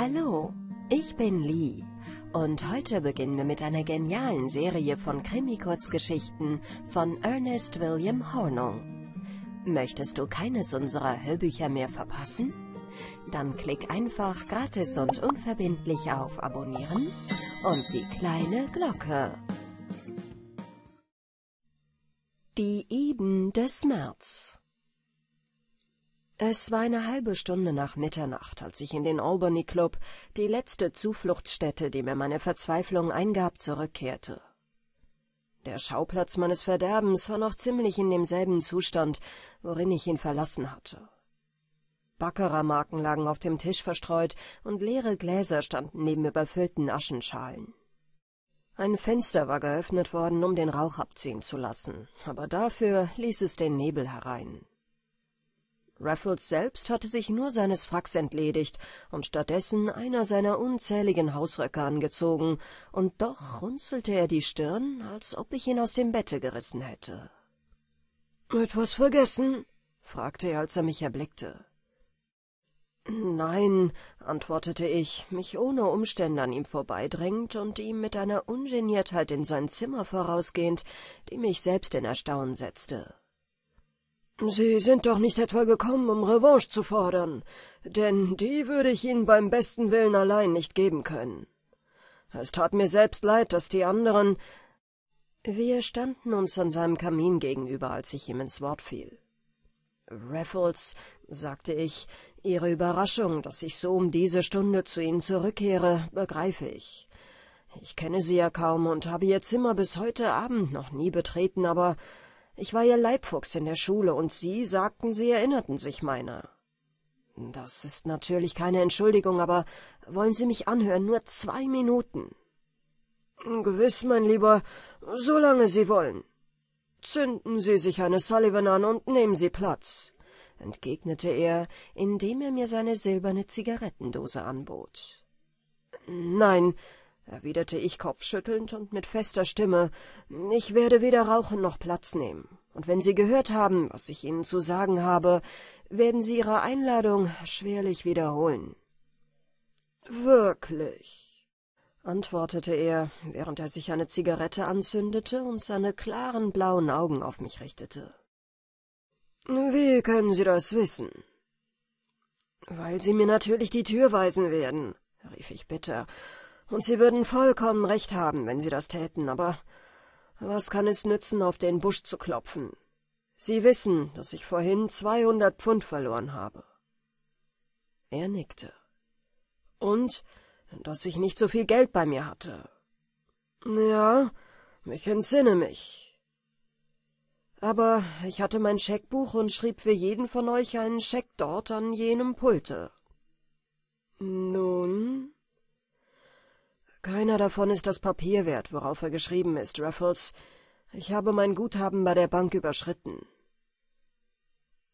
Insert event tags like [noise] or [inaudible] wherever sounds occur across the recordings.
Hallo, ich bin Lee und heute beginnen wir mit einer genialen Serie von Krimi-Kurzgeschichten von Ernest William Hornung. Möchtest du keines unserer Hörbücher mehr verpassen? Dann klick einfach gratis und unverbindlich auf Abonnieren und die kleine Glocke. Die Eden des März es war eine halbe Stunde nach Mitternacht, als ich in den Albany Club, die letzte Zufluchtsstätte, die mir meine Verzweiflung eingab, zurückkehrte. Der Schauplatz meines Verderbens war noch ziemlich in demselben Zustand, worin ich ihn verlassen hatte. Backerermarken lagen auf dem Tisch verstreut und leere Gläser standen neben überfüllten Aschenschalen. Ein Fenster war geöffnet worden, um den Rauch abziehen zu lassen, aber dafür ließ es den Nebel herein. Raffles selbst hatte sich nur seines Fracks entledigt und stattdessen einer seiner unzähligen Hausröcke angezogen, und doch runzelte er die Stirn, als ob ich ihn aus dem Bette gerissen hätte. »Etwas vergessen?« fragte er, als er mich erblickte. »Nein«, antwortete ich, mich ohne Umstände an ihm vorbeidrängend und ihm mit einer Ungeniertheit in sein Zimmer vorausgehend, die mich selbst in Erstaunen setzte. Sie sind doch nicht etwa gekommen, um Revanche zu fordern, denn die würde ich Ihnen beim besten Willen allein nicht geben können. Es tat mir selbst leid, dass die anderen... Wir standen uns an seinem Kamin gegenüber, als ich ihm ins Wort fiel. Raffles, sagte ich, Ihre Überraschung, dass ich so um diese Stunde zu Ihnen zurückkehre, begreife ich. Ich kenne Sie ja kaum und habe Ihr Zimmer bis heute Abend noch nie betreten, aber ich war ihr Leibfuchs in der Schule, und Sie sagten, Sie erinnerten sich meiner. Das ist natürlich keine Entschuldigung, aber wollen Sie mich anhören, nur zwei Minuten. Gewiss, mein Lieber, solange Sie wollen. Zünden Sie sich eine Sullivan an und nehmen Sie Platz, entgegnete er, indem er mir seine silberne Zigarettendose anbot. Nein, erwiderte ich kopfschüttelnd und mit fester Stimme, ich werde weder rauchen noch Platz nehmen. Und wenn Sie gehört haben, was ich Ihnen zu sagen habe, werden Sie Ihre Einladung schwerlich wiederholen. Wirklich, antwortete er, während er sich eine Zigarette anzündete und seine klaren blauen Augen auf mich richtete. Wie können Sie das wissen? Weil Sie mir natürlich die Tür weisen werden, rief ich bitter, und Sie würden vollkommen recht haben, wenn Sie das täten, aber was kann es nützen, auf den Busch zu klopfen? Sie wissen, dass ich vorhin zweihundert Pfund verloren habe. Er nickte. Und dass ich nicht so viel Geld bei mir hatte. Ja, ich entsinne mich. Aber ich hatte mein Scheckbuch und schrieb für jeden von euch einen Scheck dort an jenem Pulte. Nun? Keiner davon ist das Papier wert, worauf er geschrieben ist, Raffles. Ich habe mein Guthaben bei der Bank überschritten.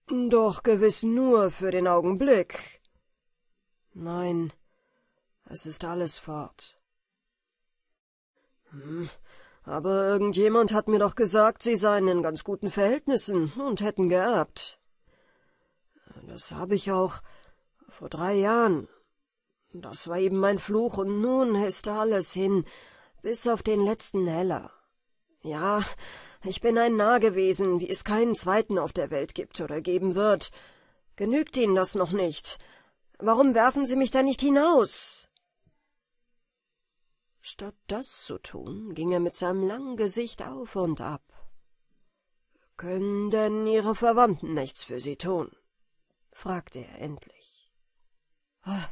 Doch gewiss nur für den Augenblick. Nein, es ist alles fort. Hm, aber irgendjemand hat mir doch gesagt, Sie seien in ganz guten Verhältnissen und hätten geerbt. Das habe ich auch vor drei Jahren, das war eben mein Fluch, und nun ist alles hin, bis auf den letzten Heller. Ja, ich bin ein Narr gewesen, wie es keinen zweiten auf der Welt gibt oder geben wird. Genügt Ihnen das noch nicht? Warum werfen Sie mich da nicht hinaus? Statt das zu tun, ging er mit seinem langen Gesicht auf und ab. Können denn Ihre Verwandten nichts für Sie tun? fragte er endlich. Ah,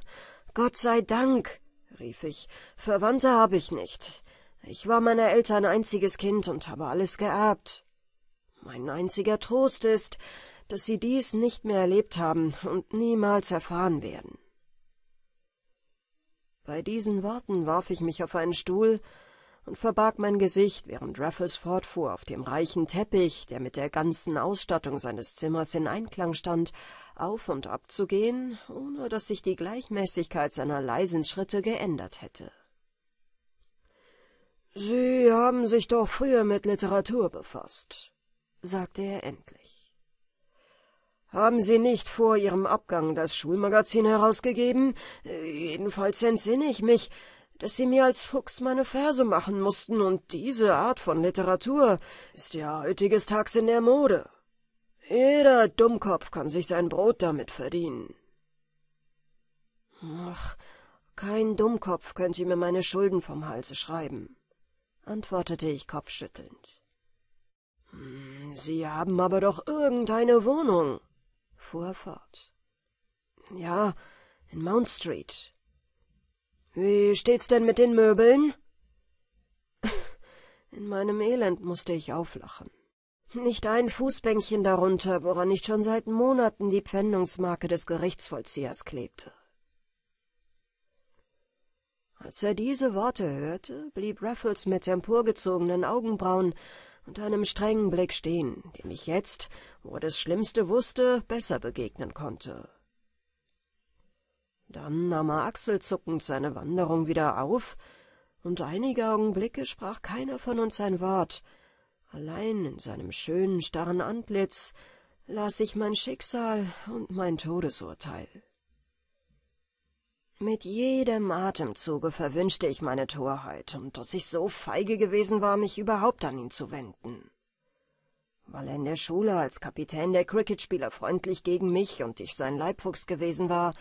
Gott sei Dank, rief ich, Verwandte habe ich nicht. Ich war meiner Eltern einziges Kind und habe alles geerbt. Mein einziger Trost ist, dass sie dies nicht mehr erlebt haben und niemals erfahren werden. Bei diesen Worten warf ich mich auf einen Stuhl, und verbarg mein Gesicht, während Raffles fortfuhr, auf dem reichen Teppich, der mit der ganzen Ausstattung seines Zimmers in Einklang stand, auf und ab zu gehen, ohne dass sich die Gleichmäßigkeit seiner leisen Schritte geändert hätte. »Sie haben sich doch früher mit Literatur befasst«, sagte er endlich. »Haben Sie nicht vor Ihrem Abgang das Schulmagazin herausgegeben? Jedenfalls entsinne ich mich dass Sie mir als Fuchs meine Verse machen mussten, und diese Art von Literatur ist ja heutiges Tags in der Mode. Jeder Dummkopf kann sich sein Brot damit verdienen. Ach, kein Dummkopf könnte mir meine Schulden vom Halse schreiben, antwortete ich kopfschüttelnd. Hm, sie haben aber doch irgendeine Wohnung, fuhr er fort. Ja, in Mount Street, wie steht's denn mit den Möbeln? [laughs] In meinem Elend musste ich auflachen. Nicht ein Fußbänkchen darunter, woran nicht schon seit Monaten die Pfändungsmarke des Gerichtsvollziehers klebte. Als er diese Worte hörte, blieb Raffles mit emporgezogenen Augenbrauen und einem strengen Blick stehen, dem ich jetzt, wo er das Schlimmste wusste, besser begegnen konnte. Dann nahm er achselzuckend seine Wanderung wieder auf, und einige Augenblicke sprach keiner von uns ein Wort. Allein in seinem schönen, starren Antlitz las ich mein Schicksal und mein Todesurteil. Mit jedem Atemzuge verwünschte ich meine Torheit und dass ich so feige gewesen war, mich überhaupt an ihn zu wenden. Weil er in der Schule als Kapitän der Cricketspieler freundlich gegen mich und ich sein Leibfuchs gewesen war,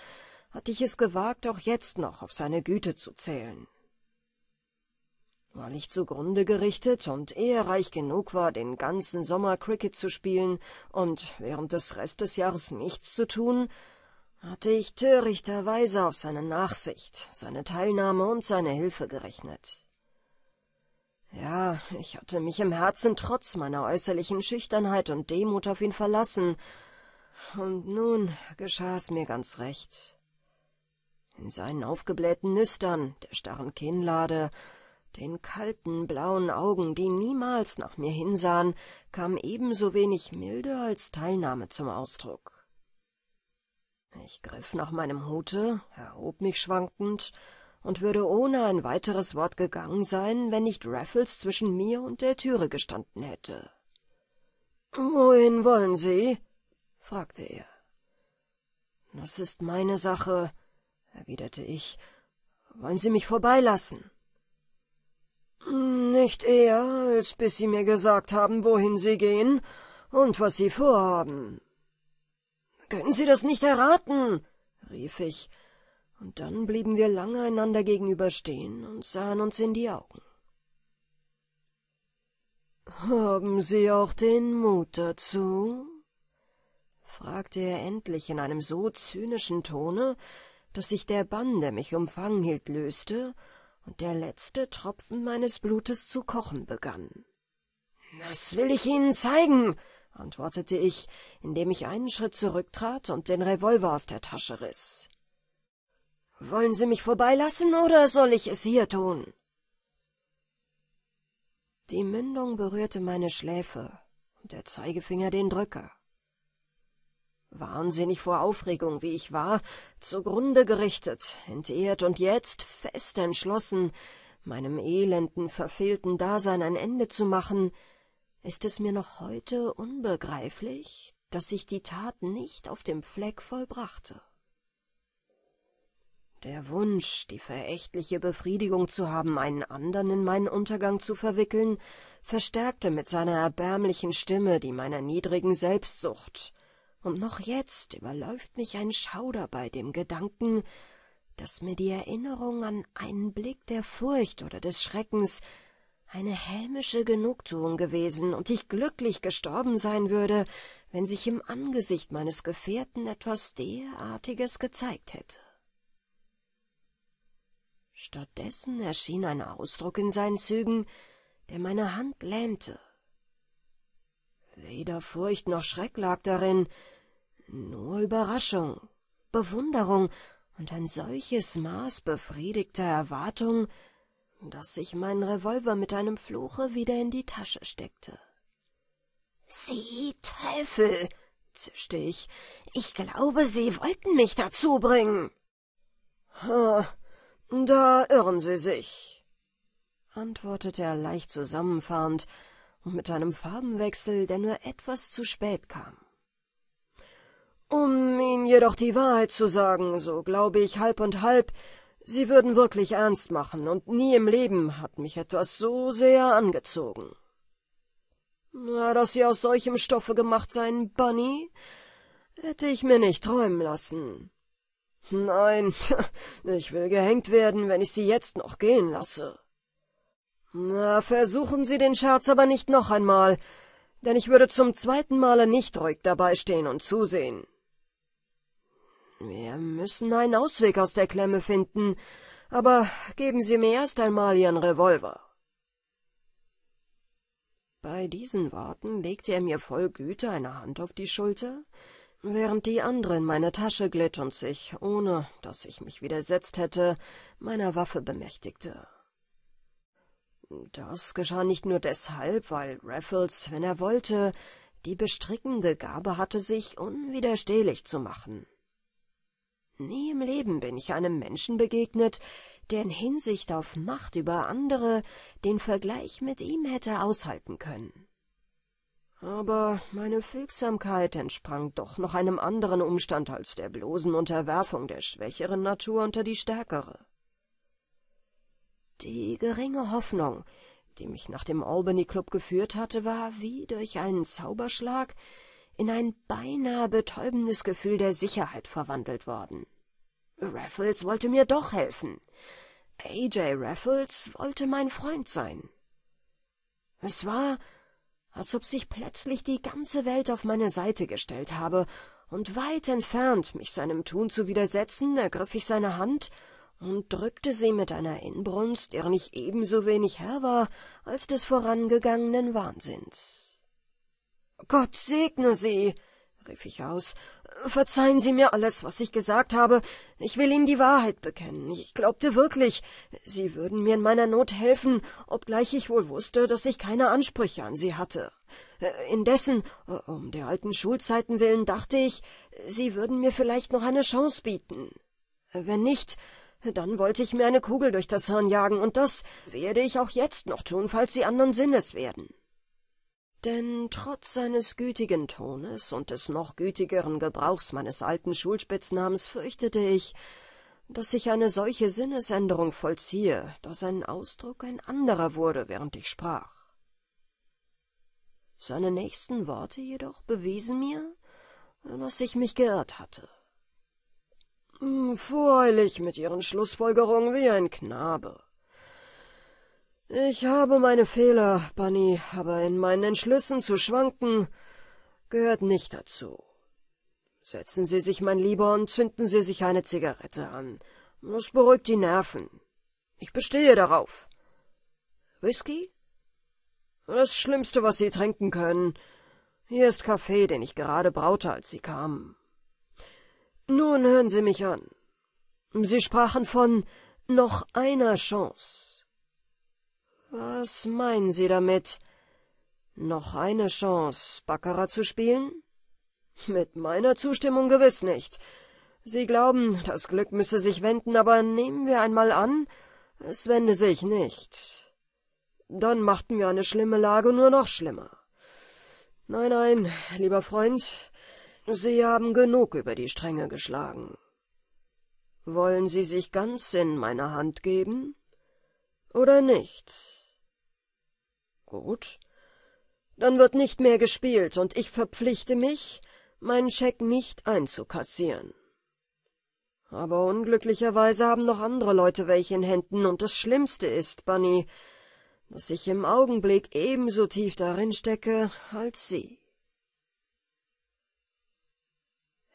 hatte ich es gewagt, auch jetzt noch auf seine Güte zu zählen. Weil ich zugrunde gerichtet und reich genug war, den ganzen Sommer Cricket zu spielen und während des Rest des Jahres nichts zu tun, hatte ich törichterweise auf seine Nachsicht, seine Teilnahme und seine Hilfe gerechnet. Ja, ich hatte mich im Herzen trotz meiner äußerlichen Schüchternheit und Demut auf ihn verlassen, und nun geschah es mir ganz recht in seinen aufgeblähten Nüstern, der starren Kinnlade, den kalten blauen Augen, die niemals nach mir hinsahen, kam ebenso wenig Milde als Teilnahme zum Ausdruck. Ich griff nach meinem Hute, erhob mich schwankend und würde ohne ein weiteres Wort gegangen sein, wenn nicht Raffles zwischen mir und der Türe gestanden hätte. Wohin wollen Sie? fragte er. Das ist meine Sache, erwiderte ich. Wollen Sie mich vorbeilassen? Nicht eher, als bis Sie mir gesagt haben, wohin Sie gehen und was Sie vorhaben. Können Sie das nicht erraten? rief ich, und dann blieben wir lange einander gegenüberstehen und sahen uns in die Augen. Haben Sie auch den Mut dazu? fragte er endlich in einem so zynischen Tone, das sich der Bann, der mich umfangen hielt, löste und der letzte Tropfen meines Blutes zu kochen begann. »Das will ich Ihnen zeigen«, antwortete ich, indem ich einen Schritt zurücktrat und den Revolver aus der Tasche riss. »Wollen Sie mich vorbeilassen oder soll ich es hier tun?« Die Mündung berührte meine Schläfe und der Zeigefinger den Drücker wahnsinnig vor Aufregung, wie ich war, zugrunde gerichtet, entehrt und jetzt fest entschlossen, meinem elenden, verfehlten Dasein ein Ende zu machen, ist es mir noch heute unbegreiflich, dass ich die Tat nicht auf dem Fleck vollbrachte. Der Wunsch, die verächtliche Befriedigung zu haben, einen anderen in meinen Untergang zu verwickeln, verstärkte mit seiner erbärmlichen Stimme die meiner niedrigen Selbstsucht, und noch jetzt überläuft mich ein Schauder bei dem Gedanken, dass mir die Erinnerung an einen Blick der Furcht oder des Schreckens eine hämische Genugtuung gewesen und ich glücklich gestorben sein würde, wenn sich im Angesicht meines Gefährten etwas derartiges gezeigt hätte. Stattdessen erschien ein Ausdruck in seinen Zügen, der meine Hand lähmte. Weder Furcht noch Schreck lag darin, nur Überraschung, Bewunderung und ein solches Maß befriedigter Erwartung, dass ich meinen Revolver mit einem Fluche wieder in die Tasche steckte. Sie Teufel, zischte ich, ich glaube, Sie wollten mich dazu bringen. Ha, da irren Sie sich, antwortete er leicht zusammenfahrend und mit einem Farbenwechsel, der nur etwas zu spät kam. Um Ihnen jedoch die Wahrheit zu sagen, so glaube ich halb und halb, Sie würden wirklich ernst machen, und nie im Leben hat mich etwas so sehr angezogen. Na, dass Sie aus solchem Stoffe gemacht seien, Bunny, hätte ich mir nicht träumen lassen. Nein, [laughs] ich will gehängt werden, wenn ich Sie jetzt noch gehen lasse. Na, versuchen Sie den Scherz aber nicht noch einmal, denn ich würde zum zweiten Male nicht ruhig dabei stehen und zusehen. Wir müssen einen Ausweg aus der Klemme finden, aber geben Sie mir erst einmal Ihren Revolver. Bei diesen Worten legte er mir voll Güte eine Hand auf die Schulter, während die andere in meine Tasche glitt und sich, ohne dass ich mich widersetzt hätte, meiner Waffe bemächtigte. Das geschah nicht nur deshalb, weil Raffles, wenn er wollte, die bestrickende Gabe hatte, sich unwiderstehlich zu machen. Nie im Leben bin ich einem Menschen begegnet, der in Hinsicht auf Macht über andere den Vergleich mit ihm hätte aushalten können. Aber meine Fügsamkeit entsprang doch noch einem anderen Umstand als der bloßen Unterwerfung der schwächeren Natur unter die stärkere. Die geringe Hoffnung, die mich nach dem Albany Club geführt hatte, war wie durch einen Zauberschlag in ein beinahe betäubendes Gefühl der Sicherheit verwandelt worden. Raffles wollte mir doch helfen. AJ Raffles wollte mein Freund sein. Es war, als ob sich plötzlich die ganze Welt auf meine Seite gestellt habe, und weit entfernt, mich seinem Tun zu widersetzen, ergriff ich seine Hand und drückte sie mit einer Inbrunst, deren ich ebenso wenig Herr war, als des vorangegangenen Wahnsinns. Gott segne Sie, rief ich aus. Verzeihen Sie mir alles, was ich gesagt habe. Ich will Ihnen die Wahrheit bekennen. Ich glaubte wirklich, Sie würden mir in meiner Not helfen, obgleich ich wohl wusste, dass ich keine Ansprüche an Sie hatte. Indessen, um der alten Schulzeiten willen, dachte ich, Sie würden mir vielleicht noch eine Chance bieten. Wenn nicht, dann wollte ich mir eine Kugel durch das Hirn jagen, und das werde ich auch jetzt noch tun, falls Sie anderen Sinnes werden. Denn trotz seines gütigen Tones und des noch gütigeren Gebrauchs meines alten Schulspitznamens fürchtete ich, dass ich eine solche Sinnesänderung vollziehe, da sein Ausdruck ein anderer wurde, während ich sprach. Seine nächsten Worte jedoch bewiesen mir, dass ich mich geirrt hatte. Hm, freilich mit ihren Schlussfolgerungen wie ein Knabe, ich habe meine Fehler, Bunny, aber in meinen Entschlüssen zu schwanken gehört nicht dazu. Setzen Sie sich, mein Lieber, und zünden Sie sich eine Zigarette an. Das beruhigt die Nerven. Ich bestehe darauf. Whisky? Das Schlimmste, was Sie trinken können. Hier ist Kaffee, den ich gerade braute, als Sie kamen. Nun hören Sie mich an. Sie sprachen von noch einer Chance. Was meinen Sie damit? Noch eine Chance, Baccarat zu spielen? Mit meiner Zustimmung gewiss nicht. Sie glauben, das Glück müsse sich wenden, aber nehmen wir einmal an, es wende sich nicht. Dann machten wir eine schlimme Lage nur noch schlimmer. Nein, nein, lieber Freund, Sie haben genug über die Stränge geschlagen. Wollen Sie sich ganz in meine Hand geben? Oder nicht? Gut. Dann wird nicht mehr gespielt, und ich verpflichte mich, meinen Scheck nicht einzukassieren. Aber unglücklicherweise haben noch andere Leute welche in Händen, und das Schlimmste ist, Bunny, dass ich im Augenblick ebenso tief darin stecke als Sie.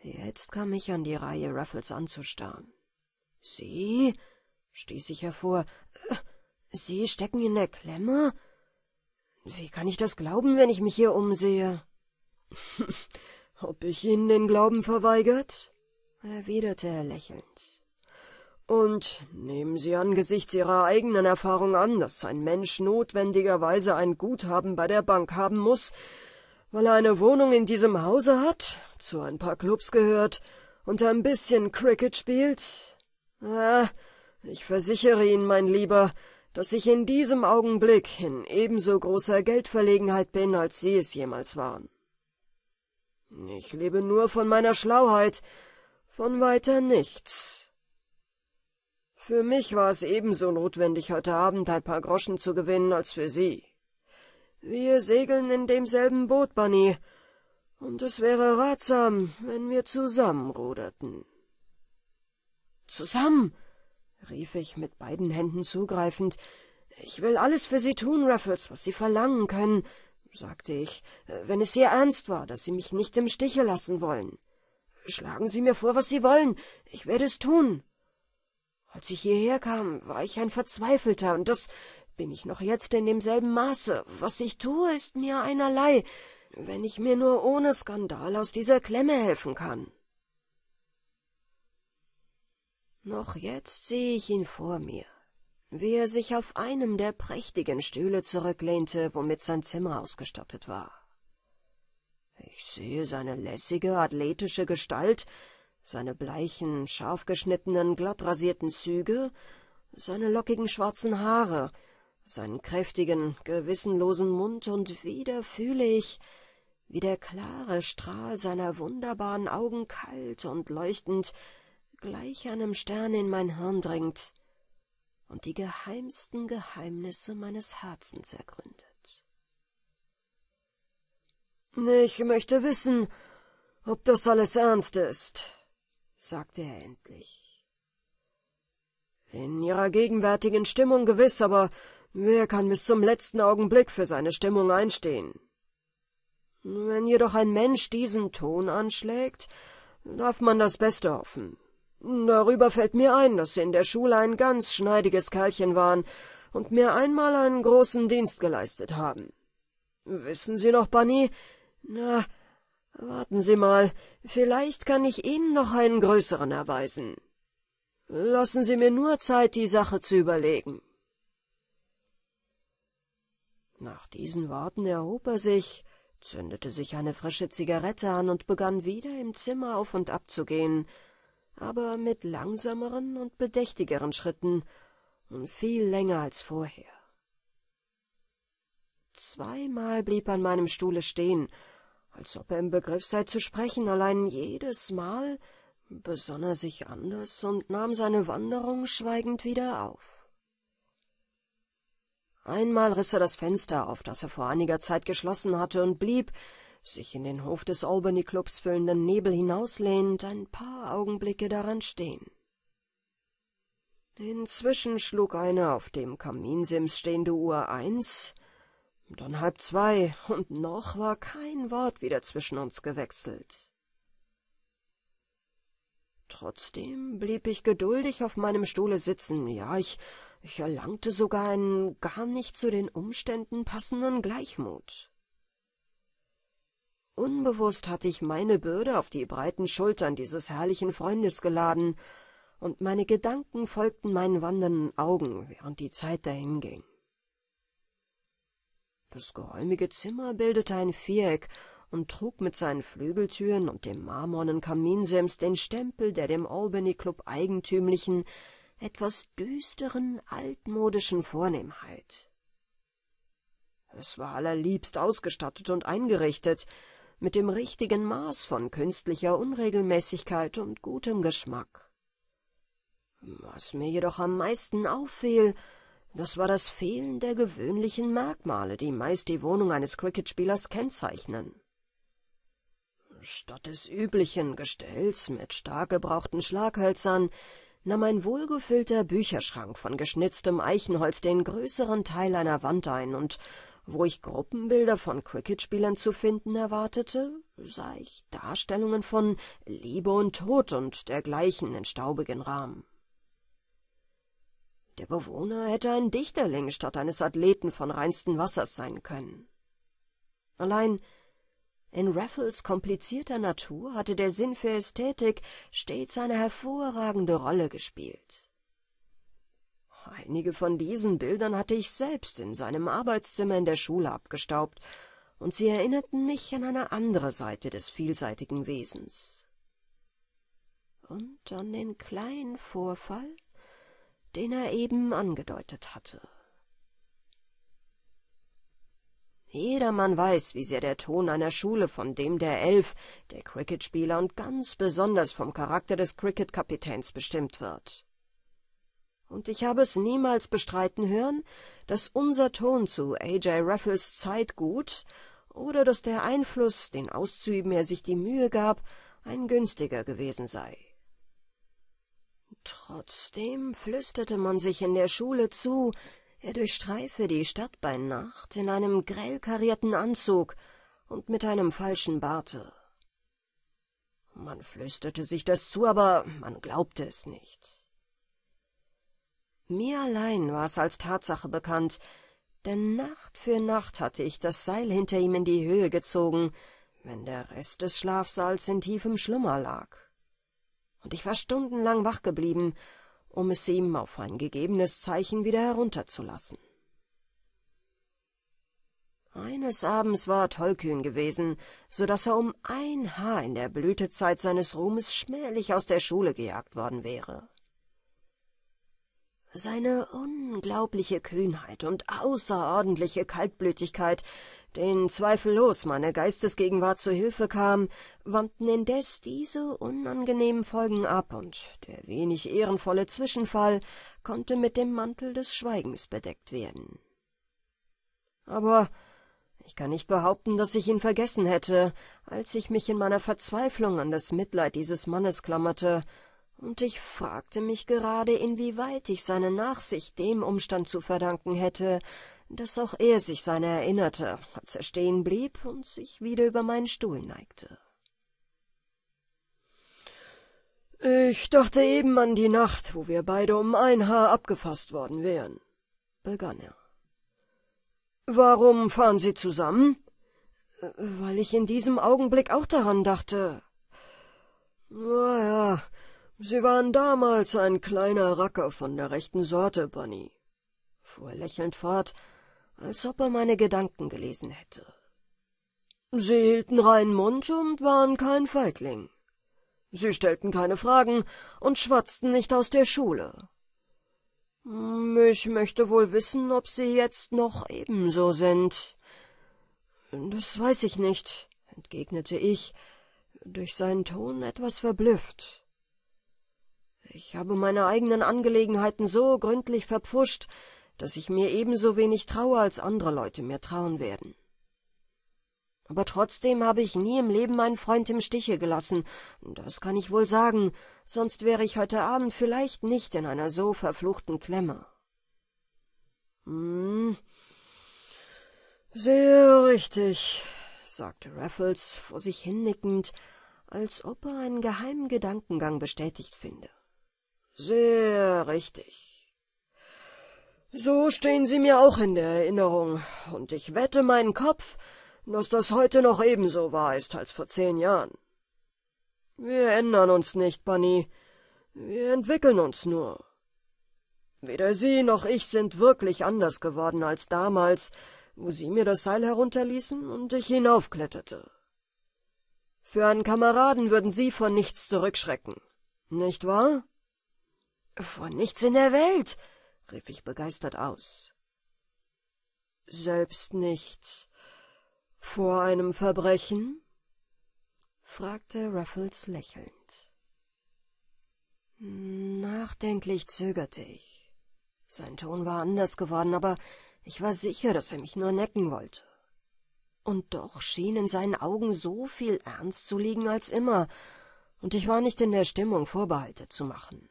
Jetzt kam ich an die Reihe, Raffles anzustarren. Sie? stieß ich hervor. Äh, sie stecken in der Klemme? Wie kann ich das glauben, wenn ich mich hier umsehe? Ob ich Ihnen den Glauben verweigert? erwiderte er lächelnd. Und nehmen Sie angesichts Ihrer eigenen Erfahrung an, dass ein Mensch notwendigerweise ein Guthaben bei der Bank haben muss, weil er eine Wohnung in diesem Hause hat, zu ein paar Clubs gehört und ein bisschen Cricket spielt? Ah, ich versichere Ihnen, mein Lieber, dass ich in diesem Augenblick in ebenso großer Geldverlegenheit bin, als Sie es jemals waren. Ich lebe nur von meiner Schlauheit, von weiter nichts. Für mich war es ebenso notwendig, heute Abend ein paar Groschen zu gewinnen, als für Sie. Wir segeln in demselben Boot, Bunny, und es wäre ratsam, wenn wir zusammen ruderten. Zusammen? rief ich mit beiden Händen zugreifend. Ich will alles für Sie tun, Raffles, was Sie verlangen können, sagte ich, äh, wenn es Ihr Ernst war, dass Sie mich nicht im Stiche lassen wollen. Schlagen Sie mir vor, was Sie wollen, ich werde es tun. Als ich hierher kam, war ich ein Verzweifelter, und das bin ich noch jetzt in demselben Maße. Was ich tue, ist mir einerlei, wenn ich mir nur ohne Skandal aus dieser Klemme helfen kann. Noch jetzt sehe ich ihn vor mir, wie er sich auf einem der prächtigen Stühle zurücklehnte, womit sein Zimmer ausgestattet war. Ich sehe seine lässige, athletische Gestalt, seine bleichen, scharf geschnittenen, glatt rasierten Züge, seine lockigen schwarzen Haare, seinen kräftigen, gewissenlosen Mund, und wieder fühle ich, wie der klare Strahl seiner wunderbaren Augen kalt und leuchtend gleich einem Stern in mein Hirn dringt und die geheimsten Geheimnisse meines Herzens ergründet. Ich möchte wissen, ob das alles ernst ist, sagte er endlich. In ihrer gegenwärtigen Stimmung gewiss, aber wer kann bis zum letzten Augenblick für seine Stimmung einstehen? Wenn jedoch ein Mensch diesen Ton anschlägt, darf man das Beste hoffen. Darüber fällt mir ein, dass Sie in der Schule ein ganz schneidiges Kerlchen waren und mir einmal einen großen Dienst geleistet haben. Wissen Sie noch, Bunny? Na, warten Sie mal, vielleicht kann ich Ihnen noch einen größeren erweisen. Lassen Sie mir nur Zeit, die Sache zu überlegen. Nach diesen Worten erhob er sich, zündete sich eine frische Zigarette an und begann wieder im Zimmer auf und ab zu gehen, aber mit langsameren und bedächtigeren Schritten und viel länger als vorher. Zweimal blieb er an meinem Stuhle stehen, als ob er im Begriff sei zu sprechen, allein jedes Mal besann er sich anders und nahm seine Wanderung schweigend wieder auf. Einmal riss er das Fenster auf, das er vor einiger Zeit geschlossen hatte, und blieb, sich in den Hof des Albany Clubs füllenden Nebel hinauslehnend, ein paar Augenblicke daran stehen. Inzwischen schlug eine auf dem Kaminsims stehende Uhr eins, dann halb zwei, und noch war kein Wort wieder zwischen uns gewechselt. Trotzdem blieb ich geduldig auf meinem Stuhle sitzen, ja, ich, ich erlangte sogar einen gar nicht zu den Umständen passenden Gleichmut. Unbewusst hatte ich meine Bürde auf die breiten Schultern dieses herrlichen Freundes geladen, und meine Gedanken folgten meinen wandernden Augen, während die Zeit dahinging. Das geräumige Zimmer bildete ein Viereck und trug mit seinen Flügeltüren und dem marmornen Kaminsims den Stempel der dem Albany Club eigentümlichen, etwas düsteren, altmodischen Vornehmheit. Es war allerliebst ausgestattet und eingerichtet, mit dem richtigen Maß von künstlicher Unregelmäßigkeit und gutem Geschmack. Was mir jedoch am meisten auffiel, das war das Fehlen der gewöhnlichen Merkmale, die meist die Wohnung eines Cricketspielers kennzeichnen. Statt des üblichen Gestells mit stark gebrauchten Schlaghölzern nahm ein wohlgefüllter Bücherschrank von geschnitztem Eichenholz den größeren Teil einer Wand ein und wo ich Gruppenbilder von Cricketspielern zu finden erwartete, sah ich Darstellungen von Liebe und Tod und dergleichen in staubigen Rahmen. Der Bewohner hätte ein Dichterling statt eines Athleten von reinsten Wassers sein können. Allein in Raffles komplizierter Natur hatte der Sinn für Ästhetik stets eine hervorragende Rolle gespielt. Einige von diesen Bildern hatte ich selbst in seinem Arbeitszimmer in der Schule abgestaubt, und sie erinnerten mich an eine andere Seite des vielseitigen Wesens. Und an den kleinen Vorfall, den er eben angedeutet hatte. Jedermann weiß, wie sehr der Ton einer Schule von dem der Elf, der Cricketspieler und ganz besonders vom Charakter des Cricket-Kapitäns bestimmt wird und ich habe es niemals bestreiten hören, dass unser Ton zu A.J. Raffles Zeit gut oder dass der Einfluss, den auszuüben er sich die Mühe gab, ein günstiger gewesen sei. Trotzdem flüsterte man sich in der Schule zu, er durchstreife die Stadt bei Nacht in einem grell karierten Anzug und mit einem falschen Barte. Man flüsterte sich das zu, aber man glaubte es nicht. Mir allein war es als Tatsache bekannt, denn Nacht für Nacht hatte ich das Seil hinter ihm in die Höhe gezogen, wenn der Rest des Schlafsaals in tiefem Schlummer lag. Und ich war stundenlang wach geblieben, um es ihm auf ein gegebenes Zeichen wieder herunterzulassen. Eines Abends war er tollkühn gewesen, so daß er um ein Haar in der Blütezeit seines Ruhmes schmählich aus der Schule gejagt worden wäre. Seine unglaubliche Kühnheit und außerordentliche Kaltblütigkeit, denen zweifellos meine Geistesgegenwart zu Hilfe kam, wandten indes diese unangenehmen Folgen ab, und der wenig ehrenvolle Zwischenfall konnte mit dem Mantel des Schweigens bedeckt werden. Aber ich kann nicht behaupten, dass ich ihn vergessen hätte, als ich mich in meiner Verzweiflung an das Mitleid dieses Mannes klammerte, und ich fragte mich gerade, inwieweit ich seine Nachsicht dem Umstand zu verdanken hätte, dass auch er sich seiner erinnerte, als er stehen blieb und sich wieder über meinen Stuhl neigte. Ich dachte eben an die Nacht, wo wir beide um ein Haar abgefasst worden wären, begann er. Warum fahren Sie zusammen? Weil ich in diesem Augenblick auch daran dachte. Na ja, Sie waren damals ein kleiner Racker von der rechten Sorte, Bonnie, fuhr lächelnd fort, als ob er meine Gedanken gelesen hätte. Sie hielten reinen Mund und waren kein Feigling. Sie stellten keine Fragen und schwatzten nicht aus der Schule. Ich möchte wohl wissen, ob Sie jetzt noch ebenso sind. Das weiß ich nicht, entgegnete ich, durch seinen Ton etwas verblüfft. Ich habe meine eigenen Angelegenheiten so gründlich verpfuscht, dass ich mir ebenso wenig traue, als andere Leute mir trauen werden. Aber trotzdem habe ich nie im Leben meinen Freund im Stiche gelassen, das kann ich wohl sagen, sonst wäre ich heute Abend vielleicht nicht in einer so verfluchten Klemme. Hm, sehr richtig, sagte Raffles vor sich hinnickend, als ob er einen geheimen Gedankengang bestätigt finde. Sehr richtig. So stehen Sie mir auch in der Erinnerung, und ich wette meinen Kopf, dass das heute noch ebenso wahr ist als vor zehn Jahren. Wir ändern uns nicht, Bunny. Wir entwickeln uns nur. Weder Sie noch ich sind wirklich anders geworden als damals, wo Sie mir das Seil herunterließen und ich hinaufkletterte. Für einen Kameraden würden Sie von nichts zurückschrecken, nicht wahr? Von nichts in der Welt, rief ich begeistert aus. Selbst nicht Vor einem Verbrechen? fragte Raffles lächelnd. Nachdenklich zögerte ich. Sein Ton war anders geworden, aber ich war sicher, dass er mich nur necken wollte. Und doch schien in seinen Augen so viel Ernst zu liegen als immer, und ich war nicht in der Stimmung, Vorbehalte zu machen.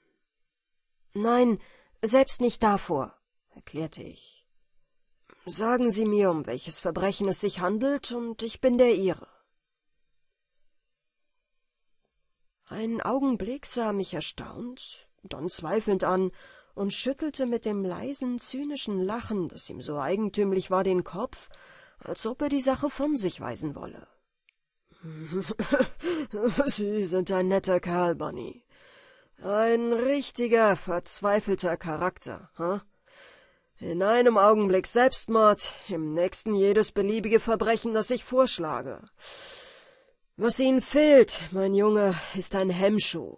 Nein, selbst nicht davor, erklärte ich. Sagen Sie mir, um welches Verbrechen es sich handelt, und ich bin der Ihre. Ein Augenblick sah mich erstaunt, dann zweifelnd an und schüttelte mit dem leisen, zynischen Lachen, das ihm so eigentümlich war, den Kopf, als ob er die Sache von sich weisen wolle. [laughs] Sie sind ein netter Kerl, Bunny, ein richtiger, verzweifelter Charakter, hm? In einem Augenblick Selbstmord, im nächsten jedes beliebige Verbrechen, das ich vorschlage. Was Ihnen fehlt, mein Junge, ist ein Hemmschuh.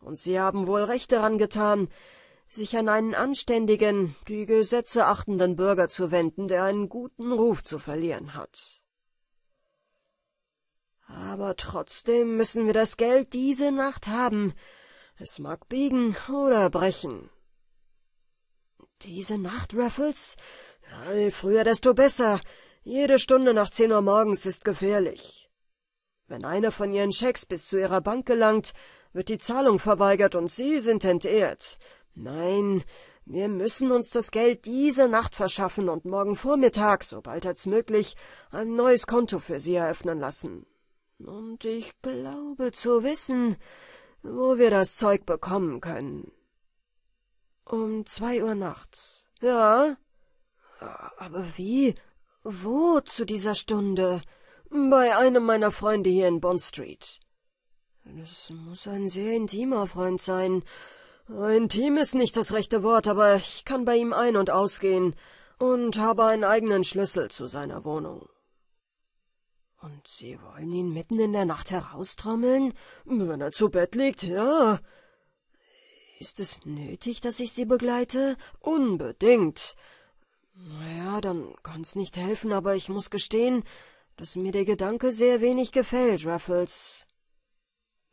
Und Sie haben wohl recht daran getan, sich an einen anständigen, die Gesetze achtenden Bürger zu wenden, der einen guten Ruf zu verlieren hat. Aber trotzdem müssen wir das Geld diese Nacht haben, es mag biegen oder brechen. Diese Nacht, Raffles? Ja, je früher, desto besser. Jede Stunde nach zehn Uhr morgens ist gefährlich. Wenn einer von Ihren Schecks bis zu Ihrer Bank gelangt, wird die Zahlung verweigert und Sie sind entehrt. Nein, wir müssen uns das Geld diese Nacht verschaffen und morgen Vormittag, sobald als möglich, ein neues Konto für Sie eröffnen lassen. Und ich glaube zu wissen, wo wir das Zeug bekommen können. Um zwei Uhr nachts. Ja. Aber wie? Wo zu dieser Stunde? Bei einem meiner Freunde hier in Bond Street. Das muss ein sehr intimer Freund sein. Intim ist nicht das rechte Wort, aber ich kann bei ihm ein- und ausgehen und habe einen eigenen Schlüssel zu seiner Wohnung. Und Sie wollen ihn mitten in der Nacht heraustrommeln, wenn er zu Bett liegt, ja? Ist es nötig, dass ich Sie begleite? Unbedingt. Naja, dann kann's nicht helfen, aber ich muss gestehen, dass mir der Gedanke sehr wenig gefällt, Raffles.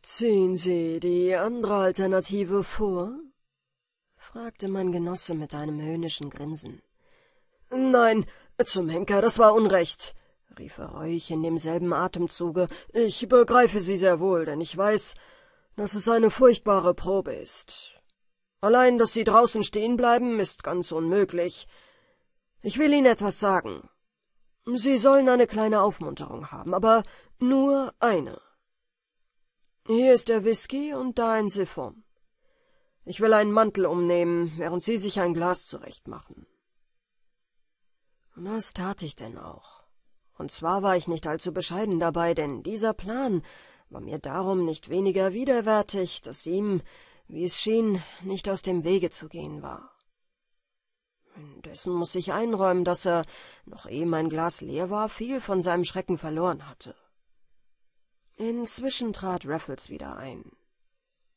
Ziehen Sie die andere Alternative vor? fragte mein Genosse mit einem höhnischen Grinsen. Nein, zum Henker, das war Unrecht rief er ruhig in demselben Atemzuge, ich begreife Sie sehr wohl, denn ich weiß, dass es eine furchtbare Probe ist. Allein, dass Sie draußen stehen bleiben, ist ganz unmöglich. Ich will Ihnen etwas sagen. Sie sollen eine kleine Aufmunterung haben, aber nur eine. Hier ist der Whisky und da ein Siphon. Ich will einen Mantel umnehmen, während Sie sich ein Glas zurechtmachen. was tat ich denn auch? Und zwar war ich nicht allzu bescheiden dabei, denn dieser Plan war mir darum nicht weniger widerwärtig, dass ihm, wie es schien, nicht aus dem Wege zu gehen war. Indessen muß ich einräumen, dass er, noch ehe mein Glas leer war, viel von seinem Schrecken verloren hatte. Inzwischen trat Raffles wieder ein.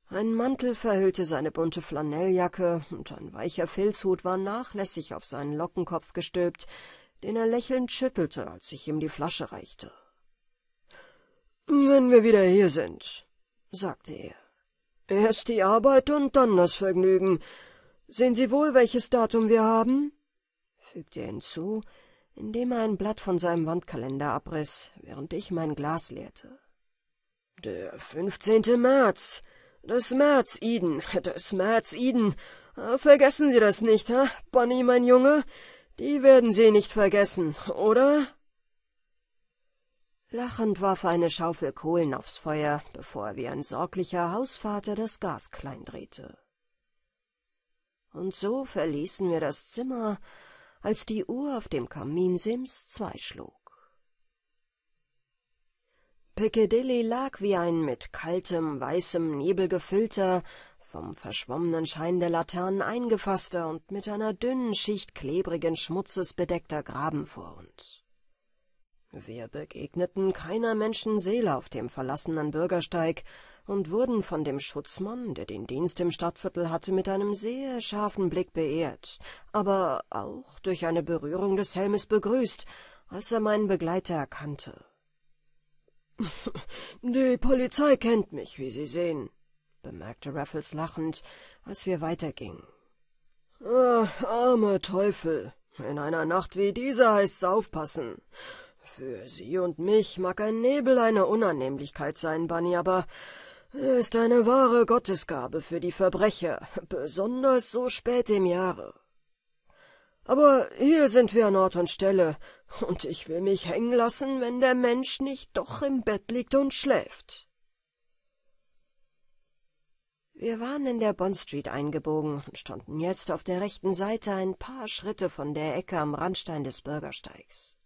Ein Mantel verhüllte seine bunte Flanelljacke und ein weicher Filzhut war nachlässig auf seinen Lockenkopf gestülpt, den er lächelnd schüttelte, als ich ihm die Flasche reichte. »Wenn wir wieder hier sind«, sagte er. »Erst die Arbeit und dann das Vergnügen. Sehen Sie wohl, welches Datum wir haben?« fügte er hinzu, indem er ein Blatt von seinem Wandkalender abriss, während ich mein Glas leerte. »Der 15. März. Das März, Eden. Das März, Eden. Vergessen Sie das nicht, ha, Bonnie, mein Junge?« die werden Sie nicht vergessen, oder? Lachend warf er eine Schaufel Kohlen aufs Feuer, bevor er wie ein sorglicher Hausvater das Gas kleindrehte. Und so verließen wir das Zimmer, als die Uhr auf dem Kaminsims zwei schlug. Piccadilly lag wie ein mit kaltem, weißem Nebel gefüllter, vom verschwommenen Schein der Laternen eingefasster und mit einer dünnen Schicht klebrigen Schmutzes bedeckter Graben vor uns. Wir begegneten keiner Menschenseele auf dem verlassenen Bürgersteig und wurden von dem Schutzmann, der den Dienst im Stadtviertel hatte, mit einem sehr scharfen Blick beehrt, aber auch durch eine Berührung des Helmes begrüßt, als er meinen Begleiter erkannte. [laughs] Die Polizei kennt mich, wie Sie sehen, bemerkte Raffles lachend, als wir weitergingen. Ah, armer Teufel. In einer Nacht wie dieser heißt's aufpassen. Für Sie und mich mag ein Nebel eine Unannehmlichkeit sein, Bunny, aber er ist eine wahre Gottesgabe für die Verbrecher, besonders so spät im Jahre. Aber hier sind wir an Ort und Stelle, und ich will mich hängen lassen, wenn der Mensch nicht doch im Bett liegt und schläft. Wir waren in der Bond Street eingebogen und standen jetzt auf der rechten Seite ein paar Schritte von der Ecke am Randstein des Bürgersteigs.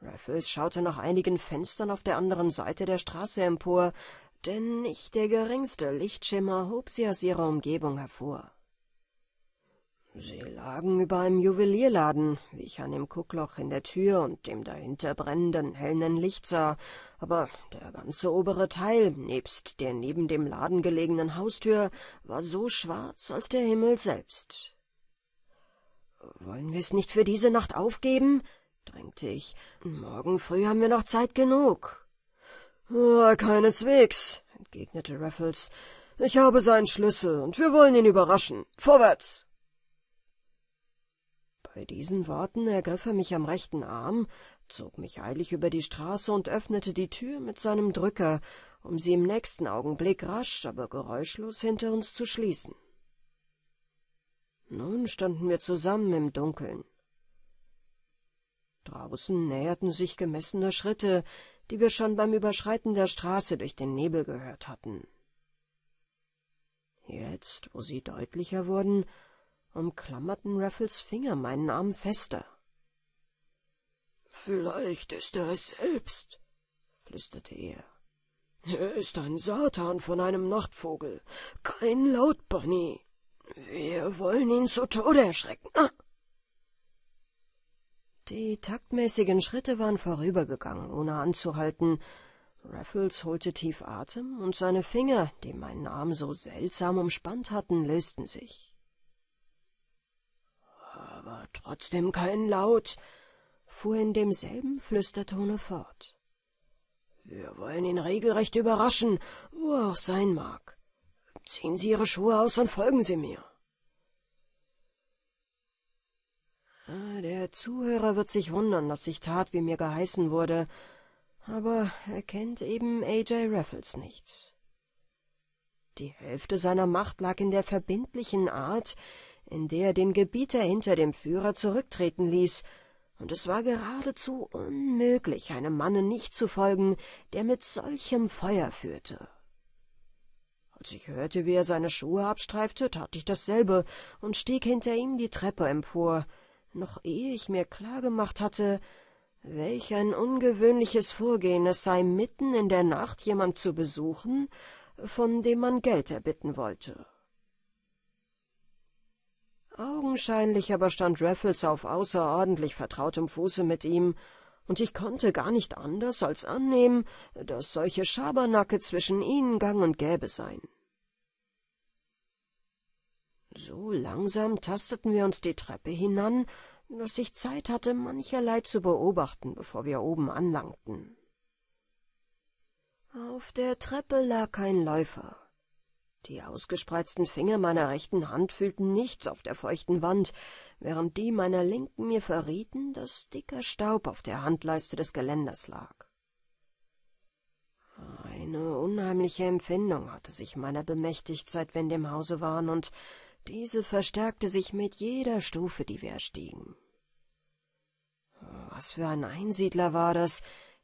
Raffles schaute nach einigen Fenstern auf der anderen Seite der Straße empor, denn nicht der geringste Lichtschimmer hob sie aus ihrer Umgebung hervor. Sie lagen über einem Juwelierladen, wie ich an dem Guckloch in der Tür und dem dahinter brennenden hellen Licht sah, aber der ganze obere Teil, nebst der neben dem Laden gelegenen Haustür, war so schwarz als der Himmel selbst. Wollen wir es nicht für diese Nacht aufgeben? drängte ich. Morgen früh haben wir noch Zeit genug. Oh, keineswegs, entgegnete Raffles. Ich habe seinen Schlüssel, und wir wollen ihn überraschen. Vorwärts! Bei diesen Worten ergriff er mich am rechten Arm, zog mich eilig über die Straße und öffnete die Tür mit seinem Drücker, um sie im nächsten Augenblick rasch, aber geräuschlos hinter uns zu schließen. Nun standen wir zusammen im Dunkeln. Draußen näherten sich gemessene Schritte, die wir schon beim Überschreiten der Straße durch den Nebel gehört hatten. Jetzt, wo sie deutlicher wurden, umklammerten Raffles Finger meinen Arm fester. Vielleicht ist er es selbst, flüsterte er. Er ist ein Satan von einem Nachtvogel, kein Lautbunny. Wir wollen ihn zu Tode erschrecken. Ah! Die taktmäßigen Schritte waren vorübergegangen, ohne anzuhalten. Raffles holte tief Atem, und seine Finger, die meinen Arm so seltsam umspannt hatten, lösten sich aber trotzdem keinen Laut, fuhr in demselben Flüstertone fort. Wir wollen ihn regelrecht überraschen, wo er auch sein mag. Ziehen Sie Ihre Schuhe aus und folgen Sie mir. Ah, der Zuhörer wird sich wundern, dass ich tat, wie mir geheißen wurde, aber er kennt eben A.J. Raffles nicht. Die Hälfte seiner Macht lag in der verbindlichen Art, in der er den Gebieter hinter dem Führer zurücktreten ließ, und es war geradezu unmöglich, einem Manne nicht zu folgen, der mit solchem Feuer führte. Als ich hörte, wie er seine Schuhe abstreifte, tat ich dasselbe und stieg hinter ihm die Treppe empor, noch ehe ich mir klargemacht hatte, welch ein ungewöhnliches Vorgehen es sei, mitten in der Nacht jemand zu besuchen, von dem man Geld erbitten wollte. Augenscheinlich aber stand Raffles auf außerordentlich vertrautem Fuße mit ihm, und ich konnte gar nicht anders als annehmen, dass solche Schabernacke zwischen ihnen gang und gäbe seien. So langsam tasteten wir uns die Treppe hinan, dass ich Zeit hatte, mancherlei zu beobachten, bevor wir oben anlangten. Auf der Treppe lag kein Läufer, die ausgespreizten Finger meiner rechten Hand fühlten nichts auf der feuchten Wand, während die meiner linken mir verrieten, dass dicker Staub auf der Handleiste des Geländers lag. Eine unheimliche Empfindung hatte sich meiner bemächtigt, seit wir in dem Hause waren, und diese verstärkte sich mit jeder Stufe, die wir erstiegen. Was für ein Einsiedler war das,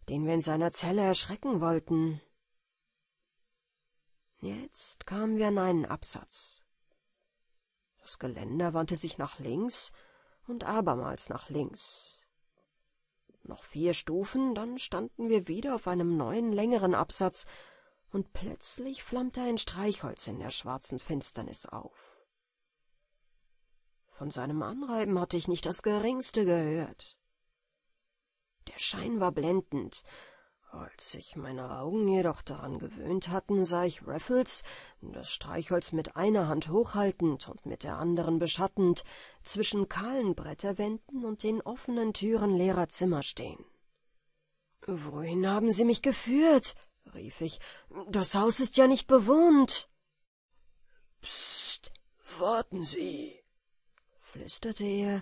den wir in seiner Zelle erschrecken wollten! Jetzt kamen wir an einen Absatz. Das Geländer wandte sich nach links und abermals nach links. Noch vier Stufen, dann standen wir wieder auf einem neuen, längeren Absatz, und plötzlich flammte ein Streichholz in der schwarzen Finsternis auf. Von seinem Anreiben hatte ich nicht das geringste gehört. Der Schein war blendend, als sich meine Augen jedoch daran gewöhnt hatten, sah ich Raffles, das Streichholz mit einer Hand hochhaltend und mit der anderen beschattend, zwischen kahlen Bretterwänden und den offenen Türen leerer Zimmer stehen. Wohin haben Sie mich geführt? rief ich. Das Haus ist ja nicht bewohnt. Psst, warten Sie, flüsterte er,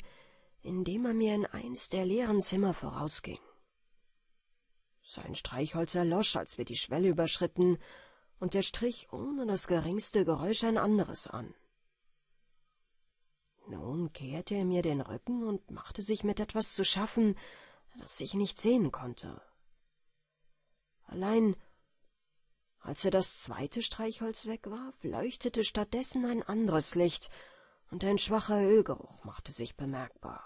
indem er mir in eins der leeren Zimmer vorausging. Sein Streichholz erlosch, als wir die Schwelle überschritten, und er strich ohne das geringste Geräusch ein anderes an. Nun kehrte er mir den Rücken und machte sich mit etwas zu schaffen, das ich nicht sehen konnte. Allein als er das zweite Streichholz wegwarf, leuchtete stattdessen ein anderes Licht, und ein schwacher Ölgeruch machte sich bemerkbar.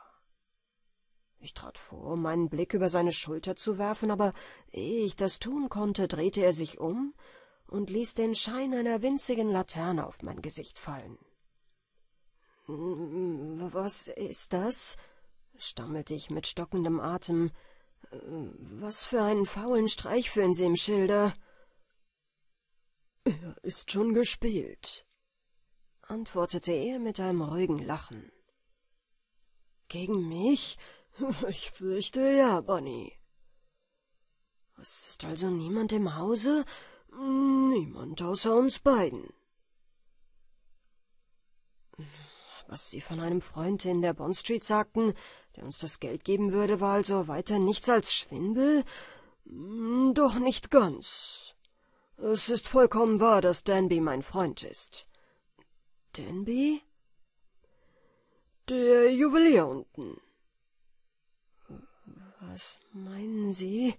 Ich trat vor, um meinen Blick über seine Schulter zu werfen, aber ehe ich das tun konnte, drehte er sich um und ließ den Schein einer winzigen Laterne auf mein Gesicht fallen. Hm, was ist das? stammelte ich mit stockendem Atem. Was für einen faulen Streich führen Sie im Schilde? Er ist schon gespielt, antwortete er mit einem ruhigen Lachen. Gegen mich? [laughs] Ich fürchte ja, Bonnie. Es ist also niemand im Hause? Niemand außer uns beiden. Was Sie von einem Freund in der Bond Street sagten, der uns das Geld geben würde, war also weiter nichts als Schwindel? Hm, doch nicht ganz. Es ist vollkommen wahr, dass Danby mein Freund ist. Danby? Der Juwelier unten. Was meinen Sie?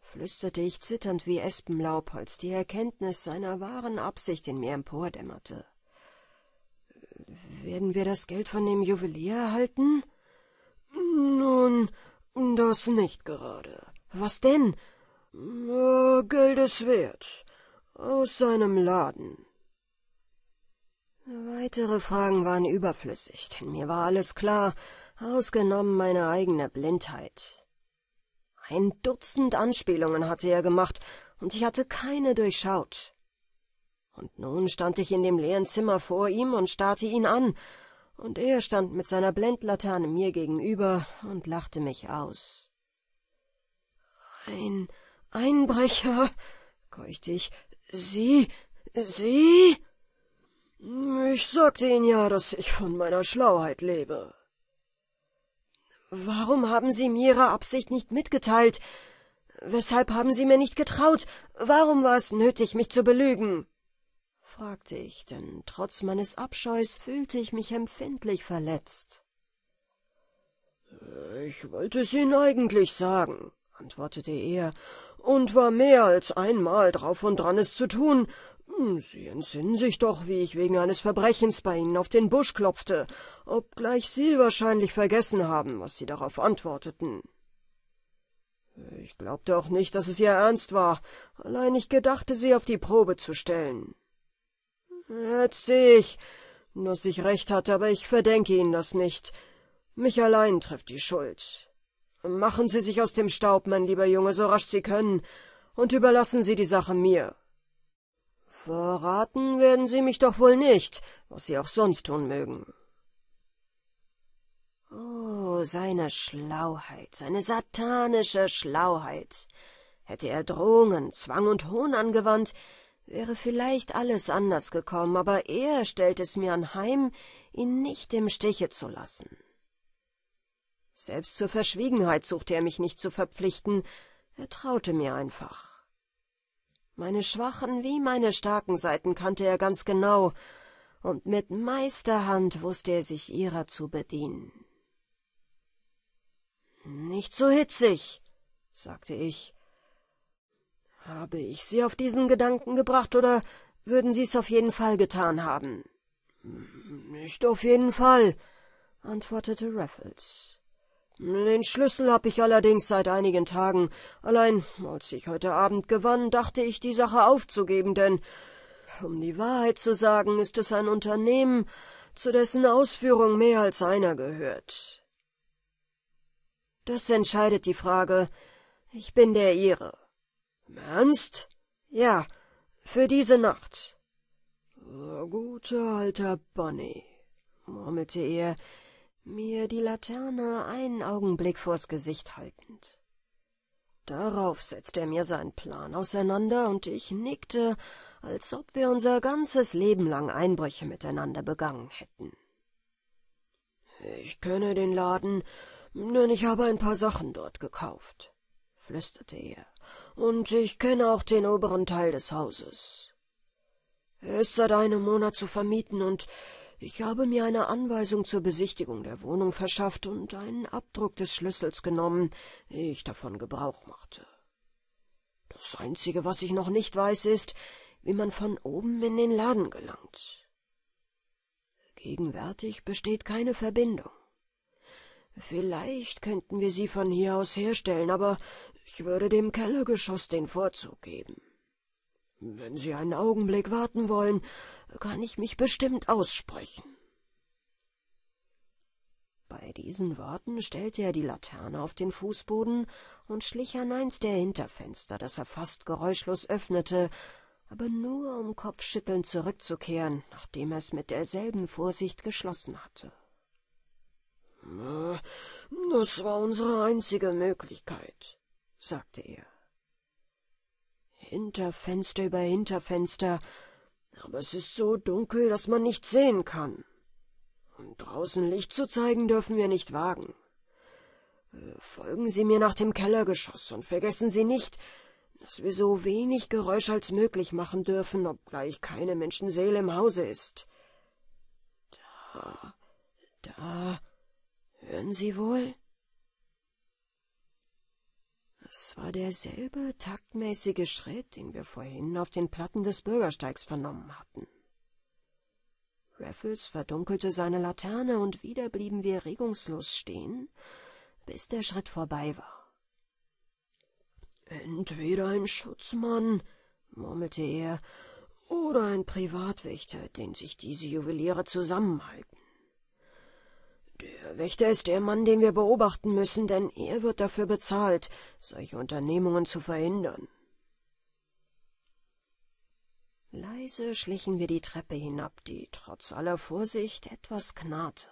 flüsterte ich zitternd wie Espenlaub, als die Erkenntnis seiner wahren Absicht in mir empordämmerte. Werden wir das Geld von dem Juwelier erhalten? Nun, das nicht gerade. Was denn? Äh, oh, Geldes wert. Aus seinem Laden. Weitere Fragen waren überflüssig, denn mir war alles klar, ausgenommen meine eigene Blindheit. Ein Dutzend Anspielungen hatte er gemacht, und ich hatte keine durchschaut. Und nun stand ich in dem leeren Zimmer vor ihm und starrte ihn an, und er stand mit seiner Blendlaterne mir gegenüber und lachte mich aus. Ein Einbrecher, keuchte ich. Sie, Sie? Ich sagte Ihnen ja, dass ich von meiner Schlauheit lebe. Warum haben Sie mir Ihre Absicht nicht mitgeteilt? Weshalb haben Sie mir nicht getraut? Warum war es nötig, mich zu belügen? fragte ich, denn trotz meines Abscheus fühlte ich mich empfindlich verletzt. Ich wollte es Ihnen eigentlich sagen, antwortete er, und war mehr als einmal drauf und dran, es zu tun, hm, Sie entsinnen sich doch, wie ich wegen eines Verbrechens bei Ihnen auf den Busch klopfte, obgleich Sie wahrscheinlich vergessen haben, was Sie darauf antworteten. Ich glaubte auch nicht, dass es Ihr Ernst war, allein ich gedachte, Sie auf die Probe zu stellen. Jetzt sehe ich, dass ich recht hatte, aber ich verdenke Ihnen das nicht. Mich allein trifft die Schuld. Machen Sie sich aus dem Staub, mein lieber Junge, so rasch Sie können, und überlassen Sie die Sache mir.« Verraten werden Sie mich doch wohl nicht, was Sie auch sonst tun mögen. Oh, seine Schlauheit, seine satanische Schlauheit. Hätte er Drohungen, Zwang und Hohn angewandt, wäre vielleicht alles anders gekommen, aber er stellt es mir anheim, ihn nicht im Stiche zu lassen. Selbst zur Verschwiegenheit suchte er mich nicht zu verpflichten, er traute mir einfach. Meine schwachen wie meine starken Seiten kannte er ganz genau, und mit Meisterhand wußte er sich ihrer zu bedienen. Nicht so hitzig, sagte ich. Habe ich Sie auf diesen Gedanken gebracht, oder würden Sie es auf jeden Fall getan haben? Hm, nicht auf jeden Fall, antwortete Raffles. Den Schlüssel habe ich allerdings seit einigen Tagen. Allein, als ich heute Abend gewann, dachte ich, die Sache aufzugeben, denn, um die Wahrheit zu sagen, ist es ein Unternehmen, zu dessen Ausführung mehr als einer gehört. Das entscheidet die Frage. Ich bin der Ihre. Ernst? Ja, für diese Nacht. Guter alter Bunny, murmelte er, mir die Laterne einen Augenblick vors Gesicht haltend. Darauf setzte er mir seinen Plan auseinander, und ich nickte, als ob wir unser ganzes Leben lang Einbrüche miteinander begangen hätten. Ich kenne den Laden, denn ich habe ein paar Sachen dort gekauft, flüsterte er, und ich kenne auch den oberen Teil des Hauses. Er ist seit einem Monat zu vermieten, und ich habe mir eine Anweisung zur Besichtigung der Wohnung verschafft und einen Abdruck des Schlüssels genommen, ehe ich davon Gebrauch machte. Das Einzige, was ich noch nicht weiß, ist, wie man von oben in den Laden gelangt. Gegenwärtig besteht keine Verbindung. Vielleicht könnten wir sie von hier aus herstellen, aber ich würde dem Kellergeschoss den Vorzug geben. Wenn Sie einen Augenblick warten wollen, kann ich mich bestimmt aussprechen. Bei diesen Worten stellte er die Laterne auf den Fußboden und schlich an eins der Hinterfenster, das er fast geräuschlos öffnete, aber nur um kopfschüttelnd zurückzukehren, nachdem er es mit derselben Vorsicht geschlossen hatte. Ah, das war unsere einzige Möglichkeit, sagte er. Hinterfenster über Hinterfenster, aber es ist so dunkel, dass man nichts sehen kann. Und draußen Licht zu zeigen dürfen wir nicht wagen. Äh, folgen Sie mir nach dem Kellergeschoss und vergessen Sie nicht, dass wir so wenig Geräusch als möglich machen dürfen, obgleich keine Menschenseele im Hause ist. Da, da, hören Sie wohl? Es war derselbe taktmäßige Schritt, den wir vorhin auf den Platten des Bürgersteigs vernommen hatten. Raffles verdunkelte seine Laterne und wieder blieben wir regungslos stehen, bis der Schritt vorbei war. Entweder ein Schutzmann, murmelte er, oder ein Privatwächter, den sich diese Juweliere zusammenhalten. Der Wächter ist der Mann, den wir beobachten müssen, denn er wird dafür bezahlt, solche Unternehmungen zu verhindern. Leise schlichen wir die Treppe hinab, die trotz aller Vorsicht etwas knarrte.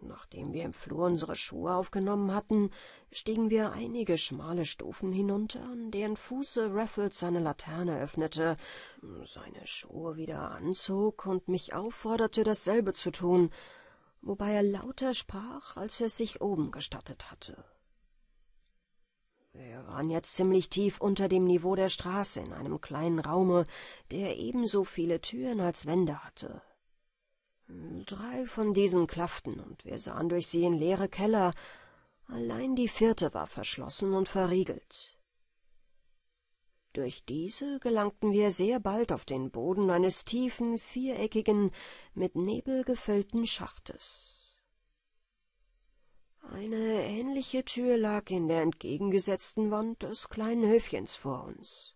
Nachdem wir im Flur unsere Schuhe aufgenommen hatten, stiegen wir einige schmale Stufen hinunter, an deren Fuße Raffles seine Laterne öffnete, seine Schuhe wieder anzog und mich aufforderte, dasselbe zu tun, wobei er lauter sprach, als er es sich oben gestattet hatte. Wir waren jetzt ziemlich tief unter dem Niveau der Straße in einem kleinen Raume, der ebenso viele Türen als Wände hatte. Drei von diesen klafften, und wir sahen durch sie in leere Keller. Allein die vierte war verschlossen und verriegelt. Durch diese gelangten wir sehr bald auf den Boden eines tiefen, viereckigen, mit Nebel gefüllten Schachtes. Eine ähnliche Tür lag in der entgegengesetzten Wand des kleinen Höfchens vor uns.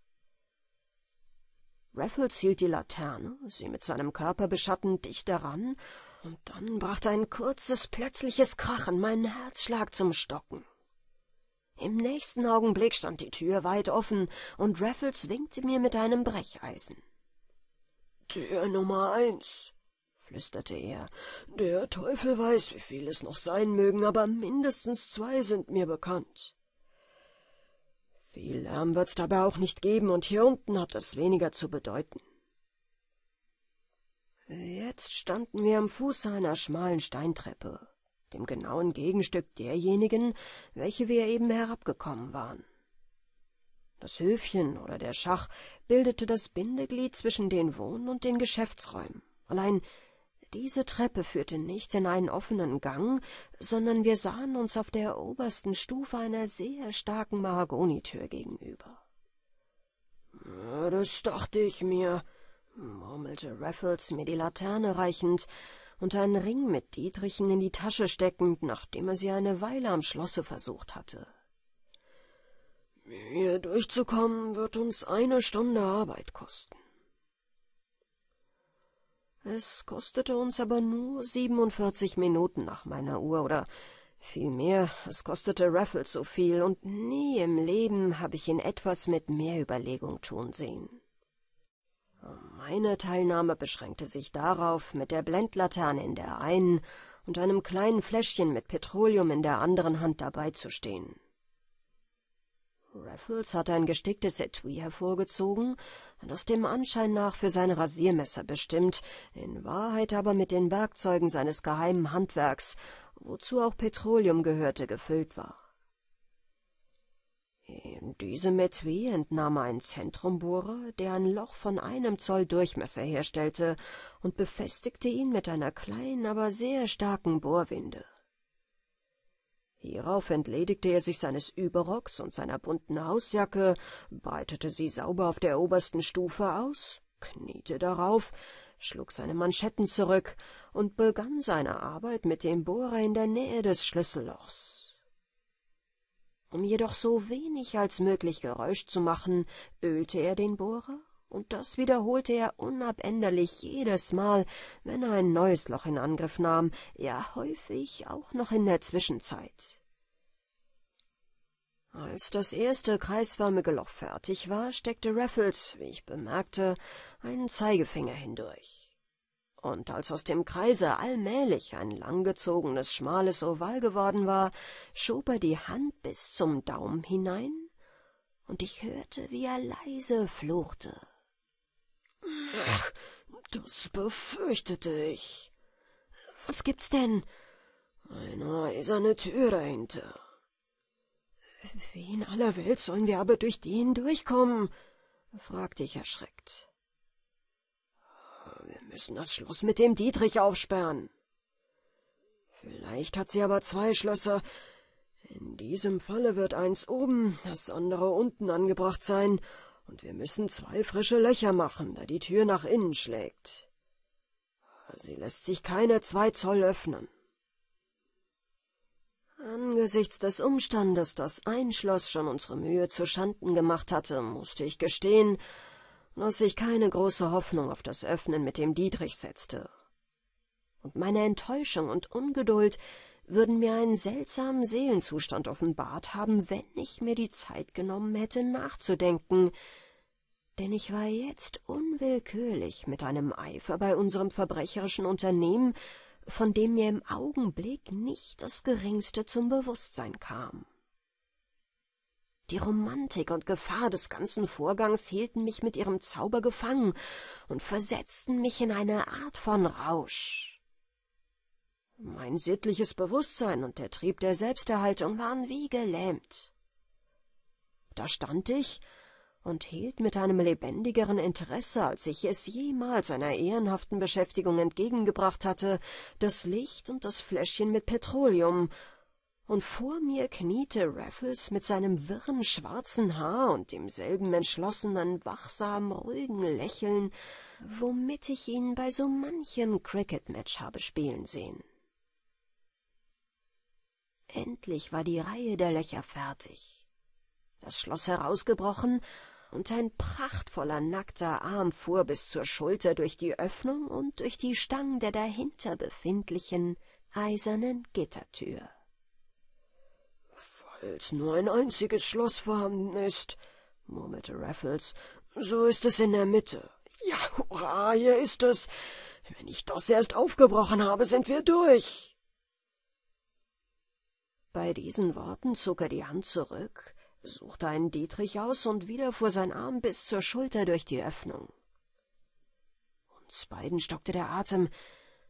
Raffles hielt die Laterne, sie mit seinem Körper beschattend, dicht daran, und dann brachte ein kurzes, plötzliches Krachen meinen Herzschlag zum Stocken. Im nächsten Augenblick stand die Tür weit offen, und Raffles winkte mir mit einem Brecheisen. Tür Nummer eins, flüsterte er. Der Teufel weiß, wie viel es noch sein mögen, aber mindestens zwei sind mir bekannt. Viel Lärm wird's dabei auch nicht geben, und hier unten hat es weniger zu bedeuten. Jetzt standen wir am Fuße einer schmalen Steintreppe dem genauen Gegenstück derjenigen, welche wir eben herabgekommen waren. Das Höfchen oder der Schach bildete das Bindeglied zwischen den Wohn- und den Geschäftsräumen. Allein diese Treppe führte nicht in einen offenen Gang, sondern wir sahen uns auf der obersten Stufe einer sehr starken Mahagonitür gegenüber. »Das dachte ich mir«, murmelte Raffles mir die Laterne reichend, und einen Ring mit Dietrichen in die Tasche steckend, nachdem er sie eine Weile am Schlosse versucht hatte. Hier durchzukommen wird uns eine Stunde Arbeit kosten. Es kostete uns aber nur 47 Minuten nach meiner Uhr, oder vielmehr, es kostete Raffles so viel, und nie im Leben habe ich ihn etwas mit mehr Überlegung tun sehen. Meine Teilnahme beschränkte sich darauf, mit der Blendlaterne in der einen und einem kleinen Fläschchen mit Petroleum in der anderen Hand dabei zu stehen. Raffles hatte ein gesticktes Etui hervorgezogen, das dem Anschein nach für sein Rasiermesser bestimmt, in Wahrheit aber mit den Werkzeugen seines geheimen Handwerks, wozu auch Petroleum gehörte, gefüllt war. Ähm, diese Metwie entnahm einen Zentrumbohrer, der ein Loch von einem Zoll Durchmesser herstellte, und befestigte ihn mit einer kleinen, aber sehr starken Bohrwinde. Hierauf entledigte er sich seines Überrocks und seiner bunten Hausjacke, breitete sie sauber auf der obersten Stufe aus, kniete darauf, schlug seine Manschetten zurück und begann seine Arbeit mit dem Bohrer in der Nähe des Schlüssellochs. Um jedoch so wenig als möglich Geräusch zu machen, ölte er den Bohrer, und das wiederholte er unabänderlich jedes Mal, wenn er ein neues Loch in Angriff nahm, ja häufig auch noch in der Zwischenzeit. Als das erste kreisförmige Loch fertig war, steckte Raffles, wie ich bemerkte, einen Zeigefinger hindurch und als aus dem Kreise allmählich ein langgezogenes, schmales Oval geworden war, schob er die Hand bis zum Daumen hinein, und ich hörte, wie er leise fluchte. Ach, das befürchtete ich. Was gibt's denn? Eine eiserne Tür dahinter. Wie in aller Welt sollen wir aber durch die hindurchkommen? fragte ich erschreckt müssen das Schloss mit dem Dietrich aufsperren. Vielleicht hat sie aber zwei Schlösser. In diesem Falle wird eins oben, das andere unten angebracht sein, und wir müssen zwei frische Löcher machen, da die Tür nach innen schlägt. Sie lässt sich keine zwei Zoll öffnen. Angesichts des Umstandes, dass ein Schloss schon unsere Mühe zu Schanden gemacht hatte, musste ich gestehen, dass ich keine große Hoffnung auf das Öffnen mit dem Dietrich setzte. Und meine Enttäuschung und Ungeduld würden mir einen seltsamen Seelenzustand offenbart haben, wenn ich mir die Zeit genommen hätte, nachzudenken, denn ich war jetzt unwillkürlich mit einem Eifer bei unserem verbrecherischen Unternehmen, von dem mir im Augenblick nicht das geringste zum Bewusstsein kam. Die Romantik und Gefahr des ganzen Vorgangs hielten mich mit ihrem Zauber gefangen und versetzten mich in eine Art von Rausch. Mein sittliches Bewußtsein und der Trieb der Selbsterhaltung waren wie gelähmt. Da stand ich und hielt mit einem lebendigeren Interesse, als ich es jemals einer ehrenhaften Beschäftigung entgegengebracht hatte, das Licht und das Fläschchen mit Petroleum, und vor mir kniete Raffles mit seinem wirren schwarzen Haar und demselben entschlossenen, wachsamen, ruhigen Lächeln, womit ich ihn bei so manchem Cricket-Match habe spielen sehen. Endlich war die Reihe der Löcher fertig, das Schloss herausgebrochen, und ein prachtvoller nackter Arm fuhr bis zur Schulter durch die Öffnung und durch die Stangen der dahinter befindlichen eisernen Gittertür weil's nur ein einziges Schloss vorhanden ist, murmelte Raffles, so ist es in der Mitte. Ja, hurra, hier ist es. Wenn ich das erst aufgebrochen habe, sind wir durch. Bei diesen Worten zog er die Hand zurück, suchte einen Dietrich aus und wieder fuhr sein Arm bis zur Schulter durch die Öffnung. Uns beiden stockte der Atem.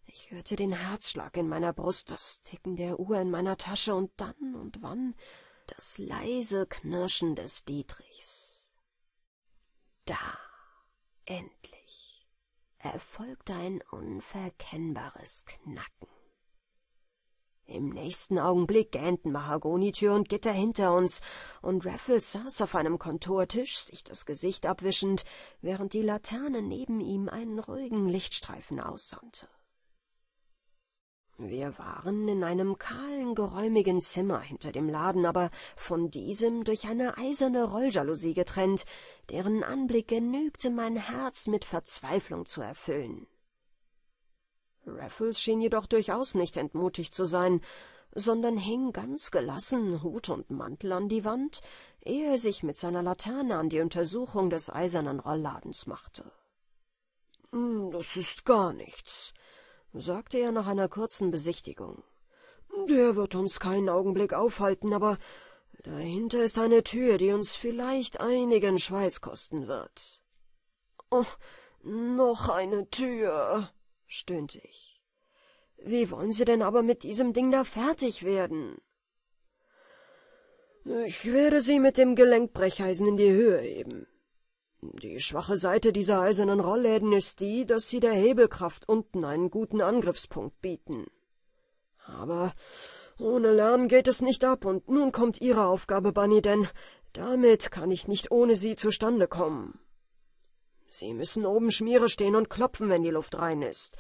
Ich hörte den Herzschlag in meiner Brust, das Ticken der Uhr in meiner Tasche und dann und wann das leise Knirschen des Dietrichs. Da, endlich, erfolgte ein unverkennbares Knacken. Im nächsten Augenblick gähnten Mahagonitür und Gitter hinter uns, und Raffles saß auf einem Kontortisch, sich das Gesicht abwischend, während die Laterne neben ihm einen ruhigen Lichtstreifen aussandte. Wir waren in einem kahlen, geräumigen Zimmer hinter dem Laden, aber von diesem durch eine eiserne Rolljalousie getrennt, deren Anblick genügte, mein Herz mit Verzweiflung zu erfüllen. Raffles schien jedoch durchaus nicht entmutigt zu sein, sondern hing ganz gelassen Hut und Mantel an die Wand, ehe er sich mit seiner Laterne an die Untersuchung des eisernen Rollladens machte. Hm, »Das ist gar nichts«, sagte er nach einer kurzen Besichtigung. Der wird uns keinen Augenblick aufhalten, aber dahinter ist eine Tür, die uns vielleicht einigen Schweiß kosten wird. Oh, noch eine Tür, stöhnte ich. Wie wollen Sie denn aber mit diesem Ding da fertig werden? Ich werde Sie mit dem Gelenkbrecheisen in die Höhe heben, die schwache Seite dieser eisernen Rollläden ist die, dass sie der Hebelkraft unten einen guten Angriffspunkt bieten. Aber ohne Lärm geht es nicht ab, und nun kommt Ihre Aufgabe, Bunny, denn damit kann ich nicht ohne Sie zustande kommen. Sie müssen oben Schmiere stehen und klopfen, wenn die Luft rein ist.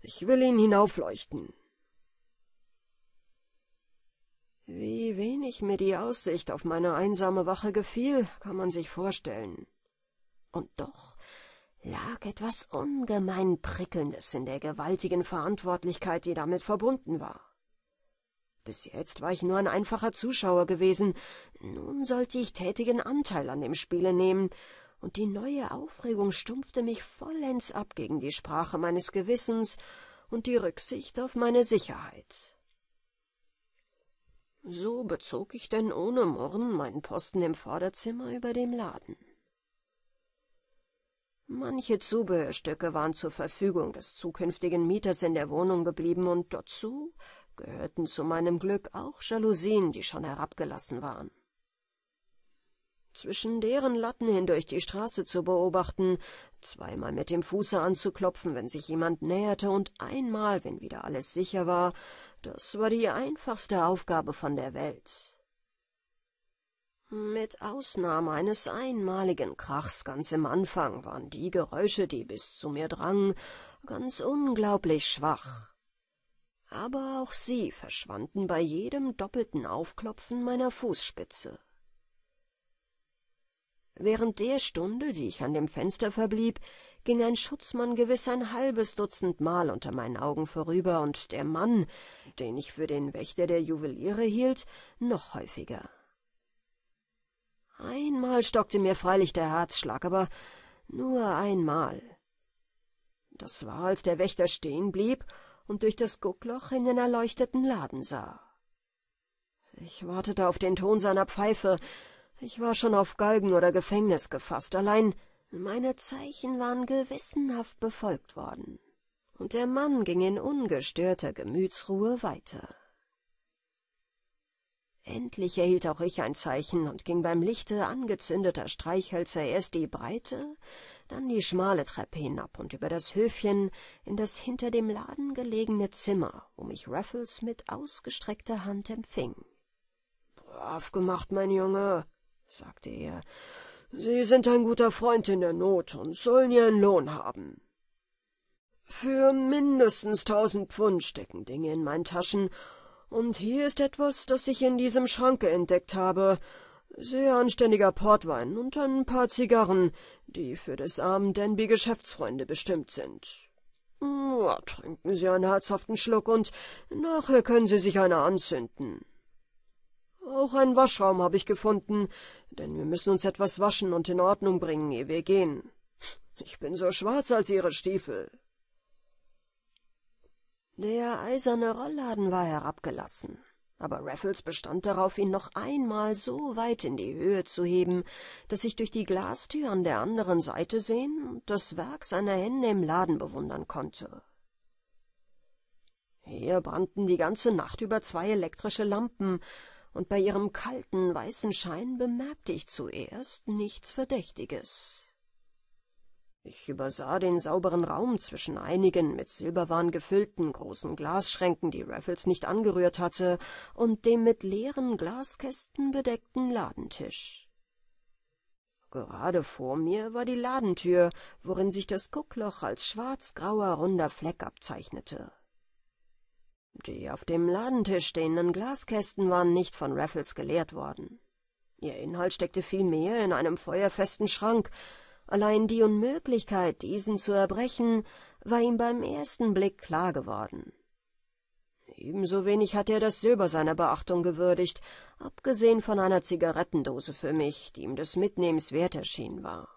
Ich will Ihnen hinaufleuchten. Wie wenig mir die Aussicht auf meine einsame Wache gefiel, kann man sich vorstellen. Und doch lag etwas ungemein Prickelndes in der gewaltigen Verantwortlichkeit, die damit verbunden war. Bis jetzt war ich nur ein einfacher Zuschauer gewesen, nun sollte ich tätigen Anteil an dem Spiele nehmen, und die neue Aufregung stumpfte mich vollends ab gegen die Sprache meines Gewissens und die Rücksicht auf meine Sicherheit. So bezog ich denn ohne Murren meinen Posten im Vorderzimmer über dem Laden. Manche Zubehörstücke waren zur Verfügung des zukünftigen Mieters in der Wohnung geblieben und dazu gehörten zu meinem Glück auch Jalousien, die schon herabgelassen waren. Zwischen deren Latten hindurch die Straße zu beobachten, zweimal mit dem Fuße anzuklopfen, wenn sich jemand näherte, und einmal, wenn wieder alles sicher war, das war die einfachste Aufgabe von der Welt. Mit Ausnahme eines einmaligen Krachs ganz im Anfang waren die Geräusche, die bis zu mir drangen, ganz unglaublich schwach. Aber auch sie verschwanden bei jedem doppelten Aufklopfen meiner Fußspitze. Während der Stunde, die ich an dem Fenster verblieb, ging ein Schutzmann gewiss ein halbes Dutzend Mal unter meinen Augen vorüber und der Mann, den ich für den Wächter der Juweliere hielt, noch häufiger. Einmal stockte mir freilich der Herzschlag, aber nur einmal. Das war, als der Wächter stehen blieb und durch das Guckloch in den erleuchteten Laden sah. Ich wartete auf den Ton seiner Pfeife. Ich war schon auf Galgen oder Gefängnis gefasst, allein meine Zeichen waren gewissenhaft befolgt worden. Und der Mann ging in ungestörter Gemütsruhe weiter. Endlich erhielt auch ich ein Zeichen und ging beim Lichte angezündeter Streichhölzer erst die breite, dann die schmale Treppe hinab und über das Höfchen in das hinter dem Laden gelegene Zimmer, wo mich Raffles mit ausgestreckter Hand empfing. »Brav gemacht, mein Junge«, sagte er, »Sie sind ein guter Freund in der Not und sollen Ihren Lohn haben.« »Für mindestens tausend Pfund stecken Dinge in meinen Taschen«, und hier ist etwas, das ich in diesem Schranke entdeckt habe. Sehr anständiger Portwein und ein paar Zigarren, die für des armen Denby Geschäftsfreunde bestimmt sind. Hm, ja, trinken Sie einen herzhaften Schluck und nachher können Sie sich eine anzünden. Auch einen Waschraum habe ich gefunden, denn wir müssen uns etwas waschen und in Ordnung bringen, ehe wir gehen. Ich bin so schwarz als Ihre Stiefel. Der eiserne Rollladen war herabgelassen, aber Raffles bestand darauf, ihn noch einmal so weit in die Höhe zu heben, dass ich durch die Glastür an der anderen Seite sehen und das Werk seiner Hände im Laden bewundern konnte. Hier brannten die ganze Nacht über zwei elektrische Lampen, und bei ihrem kalten, weißen Schein bemerkte ich zuerst nichts Verdächtiges. Ich übersah den sauberen Raum zwischen einigen mit Silberwaren gefüllten großen Glasschränken, die Raffles nicht angerührt hatte, und dem mit leeren Glaskästen bedeckten Ladentisch. Gerade vor mir war die Ladentür, worin sich das Guckloch als schwarzgrauer, runder Fleck abzeichnete. Die auf dem Ladentisch stehenden Glaskästen waren nicht von Raffles geleert worden. Ihr Inhalt steckte vielmehr in einem feuerfesten Schrank, Allein die Unmöglichkeit, diesen zu erbrechen, war ihm beim ersten Blick klar geworden. Ebenso wenig hatte er das Silber seiner Beachtung gewürdigt, abgesehen von einer Zigarettendose für mich, die ihm des Mitnehmens wert erschienen war.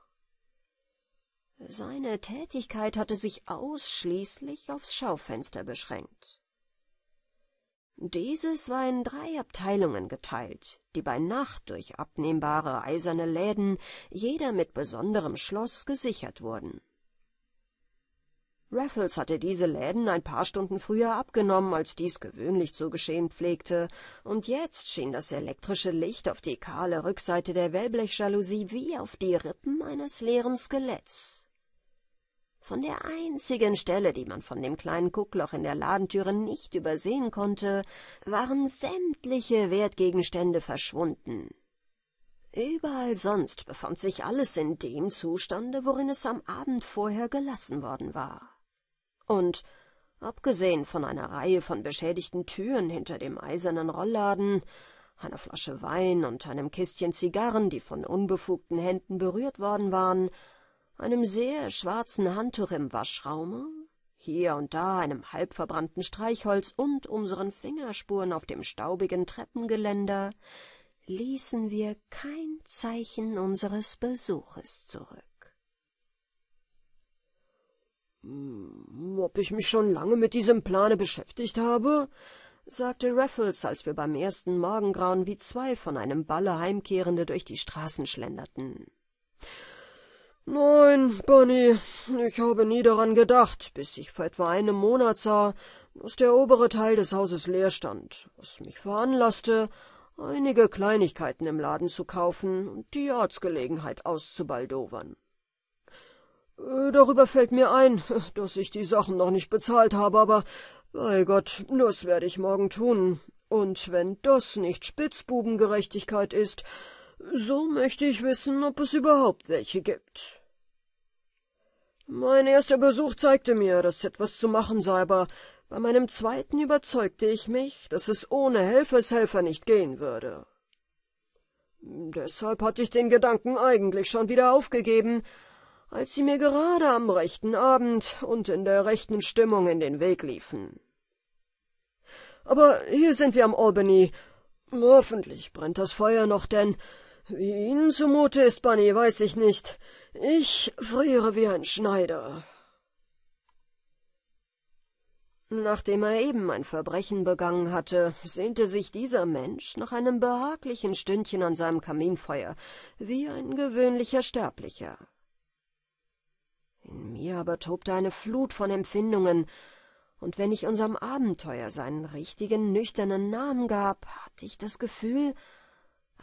Seine Tätigkeit hatte sich ausschließlich aufs Schaufenster beschränkt. Dieses war in drei Abteilungen geteilt, die bei Nacht durch abnehmbare eiserne Läden, jeder mit besonderem Schloss, gesichert wurden. Raffles hatte diese Läden ein paar Stunden früher abgenommen, als dies gewöhnlich zu geschehen pflegte, und jetzt schien das elektrische Licht auf die kahle Rückseite der Wellblechjalousie wie auf die Rippen eines leeren Skeletts. Von der einzigen Stelle, die man von dem kleinen Guckloch in der Ladentüre nicht übersehen konnte, waren sämtliche Wertgegenstände verschwunden. Überall sonst befand sich alles in dem Zustande, worin es am Abend vorher gelassen worden war. Und abgesehen von einer Reihe von beschädigten Türen hinter dem eisernen Rollladen, einer Flasche Wein und einem Kistchen Zigarren, die von unbefugten Händen berührt worden waren, einem sehr schwarzen Handtuch im Waschraume, hier und da einem halbverbrannten Streichholz und unseren Fingerspuren auf dem staubigen Treppengeländer, ließen wir kein Zeichen unseres Besuches zurück. Hm, »Ob ich mich schon lange mit diesem Plane beschäftigt habe?« sagte Raffles, als wir beim ersten Morgengrauen wie zwei von einem Balle Heimkehrende durch die Straßen schlenderten. Nein, Bunny, ich habe nie daran gedacht, bis ich vor etwa einem Monat sah, dass der obere Teil des Hauses leer stand, was mich veranlasste, einige Kleinigkeiten im Laden zu kaufen und die Ortsgelegenheit auszubaldowern. Äh, darüber fällt mir ein, [laughs] dass ich die Sachen noch nicht bezahlt habe, aber bei Gott, das werde ich morgen tun. Und wenn das nicht Spitzbubengerechtigkeit ist, so möchte ich wissen, ob es überhaupt welche gibt. Mein erster Besuch zeigte mir, dass etwas zu machen sei, aber bei meinem zweiten überzeugte ich mich, dass es ohne Helfershelfer nicht gehen würde. Deshalb hatte ich den Gedanken eigentlich schon wieder aufgegeben, als sie mir gerade am rechten Abend und in der rechten Stimmung in den Weg liefen. Aber hier sind wir am Albany. Hoffentlich brennt das Feuer noch, denn wie Ihnen zumute ist, Bunny, weiß ich nicht. Ich friere wie ein Schneider. Nachdem er eben ein Verbrechen begangen hatte, sehnte sich dieser Mensch nach einem behaglichen Stündchen an seinem Kaminfeuer, wie ein gewöhnlicher Sterblicher. In mir aber tobte eine Flut von Empfindungen, und wenn ich unserem Abenteuer seinen richtigen, nüchternen Namen gab, hatte ich das Gefühl,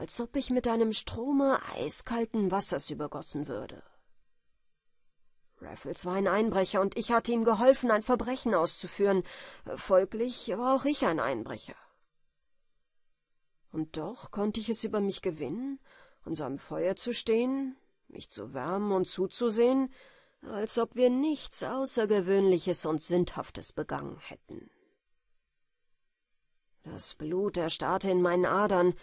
als ob ich mit einem Strome eiskalten Wassers übergossen würde. Raffles war ein Einbrecher und ich hatte ihm geholfen, ein Verbrechen auszuführen. Folglich war auch ich ein Einbrecher. Und doch konnte ich es über mich gewinnen, an Feuer zu stehen, mich zu wärmen und zuzusehen, als ob wir nichts Außergewöhnliches und Sündhaftes begangen hätten. Das Blut erstarrte in meinen Adern,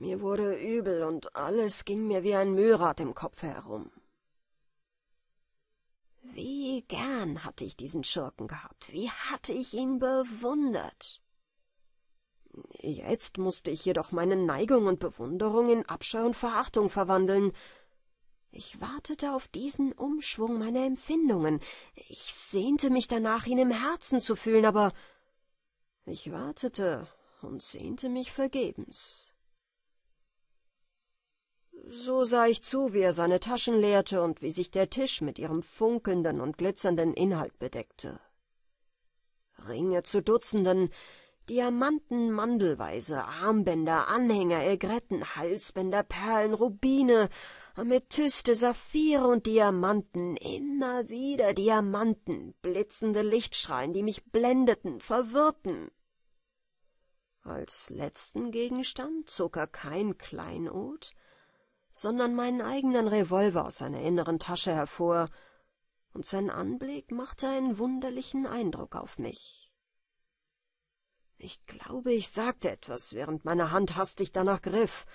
mir wurde übel und alles ging mir wie ein Mühlrad im Kopfe herum. Wie gern hatte ich diesen Schurken gehabt, wie hatte ich ihn bewundert. Jetzt mußte ich jedoch meine Neigung und Bewunderung in Abscheu und Verachtung verwandeln. Ich wartete auf diesen Umschwung meiner Empfindungen. Ich sehnte mich danach, ihn im Herzen zu fühlen, aber ich wartete und sehnte mich vergebens. So sah ich zu, wie er seine Taschen leerte und wie sich der Tisch mit ihrem funkelnden und glitzernden Inhalt bedeckte. Ringe zu Dutzenden, Diamanten mandelweise, Armbänder, Anhänger, Egretten, Halsbänder, Perlen, Rubine, Amethyste, Saphire und Diamanten, immer wieder Diamanten, blitzende Lichtstrahlen, die mich blendeten, verwirrten. Als letzten Gegenstand zog er kein Kleinod, sondern meinen eigenen Revolver aus seiner inneren Tasche hervor, und sein Anblick machte einen wunderlichen Eindruck auf mich. Ich glaube, ich sagte etwas, während meine Hand hastig danach griff,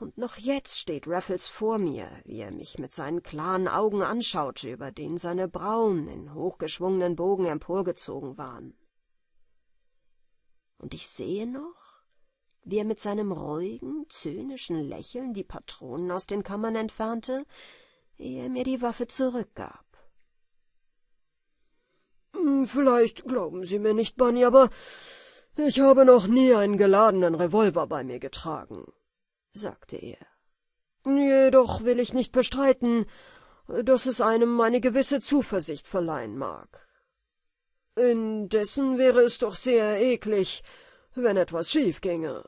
und noch jetzt steht Raffles vor mir, wie er mich mit seinen klaren Augen anschaute, über denen seine Brauen in hochgeschwungenen Bogen emporgezogen waren. Und ich sehe noch, wie er mit seinem ruhigen, zynischen Lächeln die Patronen aus den Kammern entfernte, ehe er mir die Waffe zurückgab. Hm, vielleicht glauben Sie mir nicht, Bunny, aber ich habe noch nie einen geladenen Revolver bei mir getragen, sagte er. Jedoch will ich nicht bestreiten, dass es einem eine gewisse Zuversicht verleihen mag. Indessen wäre es doch sehr eklig, wenn etwas schief ginge.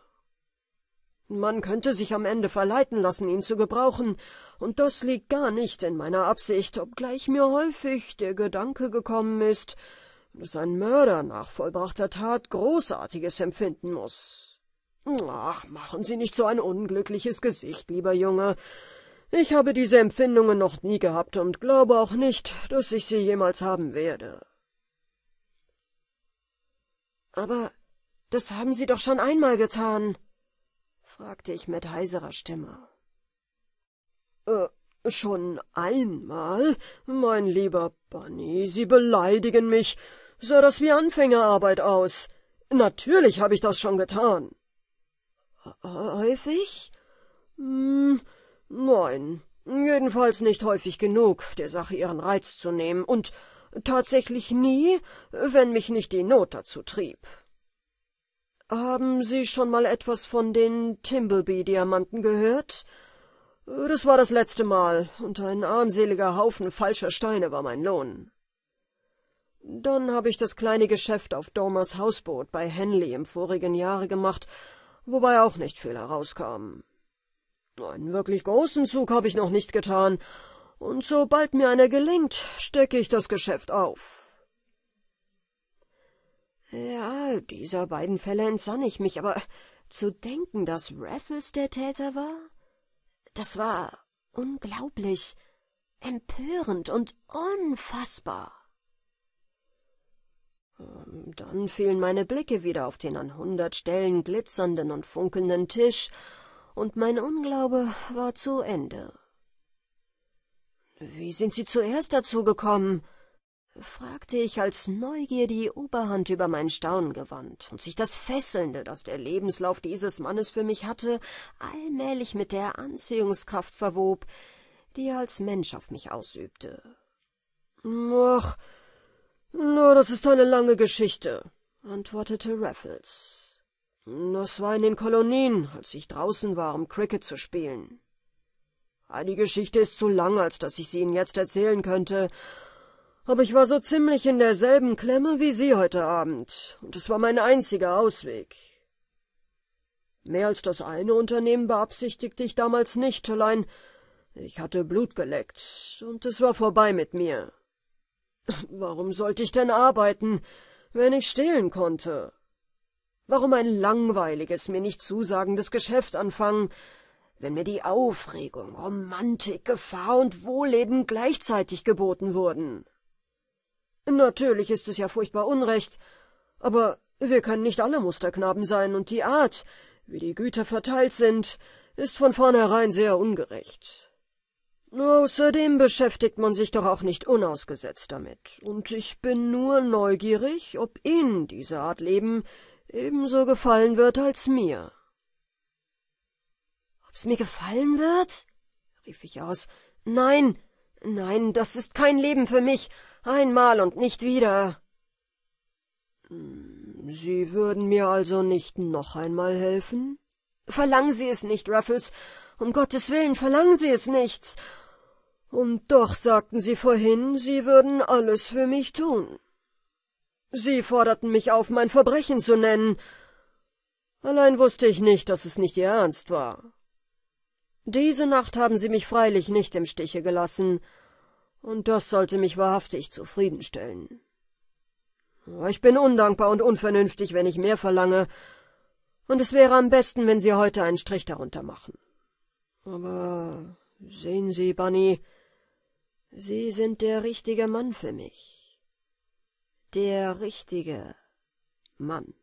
Man könnte sich am Ende verleiten lassen, ihn zu gebrauchen, und das liegt gar nicht in meiner Absicht, obgleich mir häufig der Gedanke gekommen ist, dass ein Mörder nach vollbrachter Tat Großartiges empfinden muß. Ach, machen Sie nicht so ein unglückliches Gesicht, lieber Junge. Ich habe diese Empfindungen noch nie gehabt und glaube auch nicht, dass ich sie jemals haben werde. Aber das haben Sie doch schon einmal getan, fragte ich mit heiserer Stimme. Äh, schon einmal, mein lieber Bunny, Sie beleidigen mich. Sah das wie Anfängerarbeit aus. Natürlich habe ich das schon getan. Häufig? Hm, nein, jedenfalls nicht häufig genug, der Sache ihren Reiz zu nehmen, und tatsächlich nie, wenn mich nicht die Not dazu trieb. Haben Sie schon mal etwas von den Timbleby-Diamanten gehört? Das war das letzte Mal, und ein armseliger Haufen falscher Steine war mein Lohn. Dann habe ich das kleine Geschäft auf Domers Hausboot bei Henley im vorigen Jahre gemacht, wobei auch nicht viel herauskam. Einen wirklich großen Zug habe ich noch nicht getan, und sobald mir einer gelingt, stecke ich das Geschäft auf. Ja, dieser beiden Fälle entsann ich mich, aber zu denken, dass Raffles der Täter war, das war unglaublich, empörend und unfassbar. Ähm, dann fielen meine Blicke wieder auf den an hundert Stellen glitzernden und funkelnden Tisch, und mein Unglaube war zu Ende. Wie sind Sie zuerst dazu gekommen? fragte ich, als Neugier die Oberhand über mein Staunen gewandt und sich das Fesselnde, das der Lebenslauf dieses Mannes für mich hatte, allmählich mit der Anziehungskraft verwob, die er als Mensch auf mich ausübte. »Ach, na, das ist eine lange Geschichte«, antwortete Raffles. »Das war in den Kolonien, als ich draußen war, um Cricket zu spielen. Die Geschichte ist zu lang, als dass ich sie Ihnen jetzt erzählen könnte.« aber ich war so ziemlich in derselben Klemme wie Sie heute Abend, und es war mein einziger Ausweg. Mehr als das eine Unternehmen beabsichtigte ich damals nicht, allein ich hatte Blut geleckt, und es war vorbei mit mir. Warum sollte ich denn arbeiten, wenn ich stehlen konnte? Warum ein langweiliges, mir nicht zusagendes Geschäft anfangen, wenn mir die Aufregung, Romantik, Gefahr und Wohlleben gleichzeitig geboten wurden? Natürlich ist es ja furchtbar unrecht, aber wir können nicht alle Musterknaben sein, und die Art, wie die Güter verteilt sind, ist von vornherein sehr ungerecht. Außerdem beschäftigt man sich doch auch nicht unausgesetzt damit, und ich bin nur neugierig, ob Ihnen diese Art Leben ebenso gefallen wird als mir. Ob's mir gefallen wird? rief ich aus. Nein, nein, das ist kein Leben für mich, Einmal und nicht wieder. Hm, Sie würden mir also nicht noch einmal helfen? Verlangen Sie es nicht, Ruffles. Um Gottes Willen, verlangen Sie es nicht. Und doch sagten Sie vorhin, Sie würden alles für mich tun. Sie forderten mich auf, mein Verbrechen zu nennen. Allein wusste ich nicht, dass es nicht Ihr Ernst war. Diese Nacht haben Sie mich freilich nicht im Stiche gelassen und das sollte mich wahrhaftig zufriedenstellen. Ich bin undankbar und unvernünftig, wenn ich mehr verlange, und es wäre am besten, wenn Sie heute einen Strich darunter machen. Aber sehen Sie, Bunny, Sie sind der richtige Mann für mich. Der richtige Mann.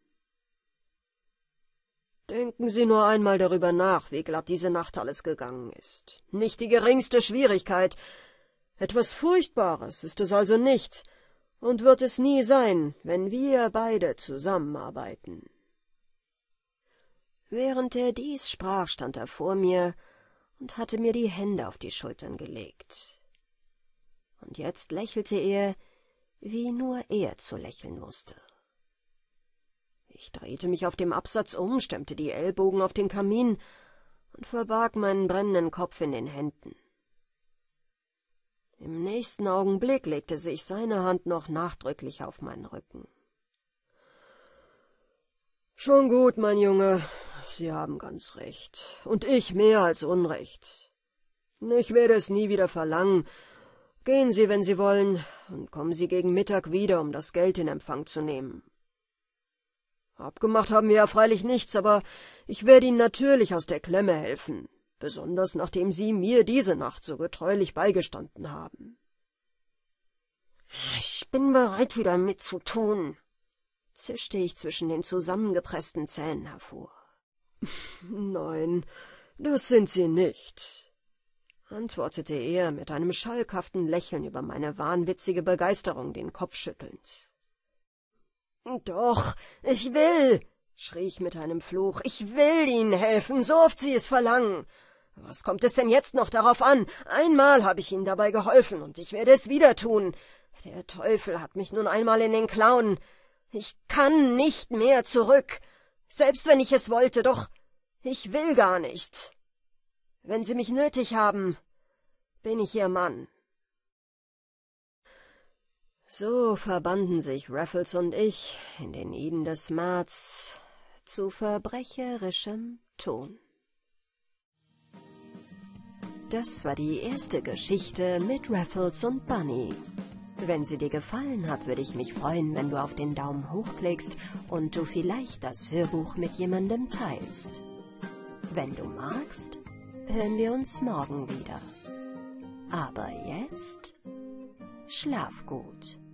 Denken Sie nur einmal darüber nach, wie glatt diese Nacht alles gegangen ist. Nicht die geringste Schwierigkeit, etwas Furchtbares ist es also nicht und wird es nie sein, wenn wir beide zusammenarbeiten. Während er dies sprach, stand er vor mir und hatte mir die Hände auf die Schultern gelegt. Und jetzt lächelte er, wie nur er zu lächeln wußte. Ich drehte mich auf dem Absatz um, stemmte die Ellbogen auf den Kamin und verbarg meinen brennenden Kopf in den Händen. Im nächsten Augenblick legte sich seine Hand noch nachdrücklich auf meinen Rücken. Schon gut, mein Junge, Sie haben ganz recht, und ich mehr als Unrecht. Ich werde es nie wieder verlangen. Gehen Sie, wenn Sie wollen, und kommen Sie gegen Mittag wieder, um das Geld in Empfang zu nehmen. Abgemacht haben wir ja freilich nichts, aber ich werde Ihnen natürlich aus der Klemme helfen besonders nachdem Sie mir diese Nacht so getreulich beigestanden haben. Ich bin bereit, wieder mitzutun, zischte ich zwischen den zusammengepressten Zähnen hervor. [laughs] Nein, das sind Sie nicht, antwortete er mit einem schalkhaften Lächeln über meine wahnwitzige Begeisterung den Kopf schüttelnd. Doch, ich will, schrie ich mit einem Fluch, ich will Ihnen helfen, so oft Sie es verlangen, was kommt es denn jetzt noch darauf an? Einmal habe ich Ihnen dabei geholfen, und ich werde es wieder tun. Der Teufel hat mich nun einmal in den Klauen. Ich kann nicht mehr zurück, selbst wenn ich es wollte, doch ich will gar nicht. Wenn Sie mich nötig haben, bin ich Ihr Mann. So verbanden sich Raffles und ich in den Iden des März zu verbrecherischem Ton. Das war die erste Geschichte mit Raffles und Bunny. Wenn sie dir gefallen hat, würde ich mich freuen, wenn du auf den Daumen hoch klickst und du vielleicht das Hörbuch mit jemandem teilst. Wenn du magst, hören wir uns morgen wieder. Aber jetzt schlaf gut.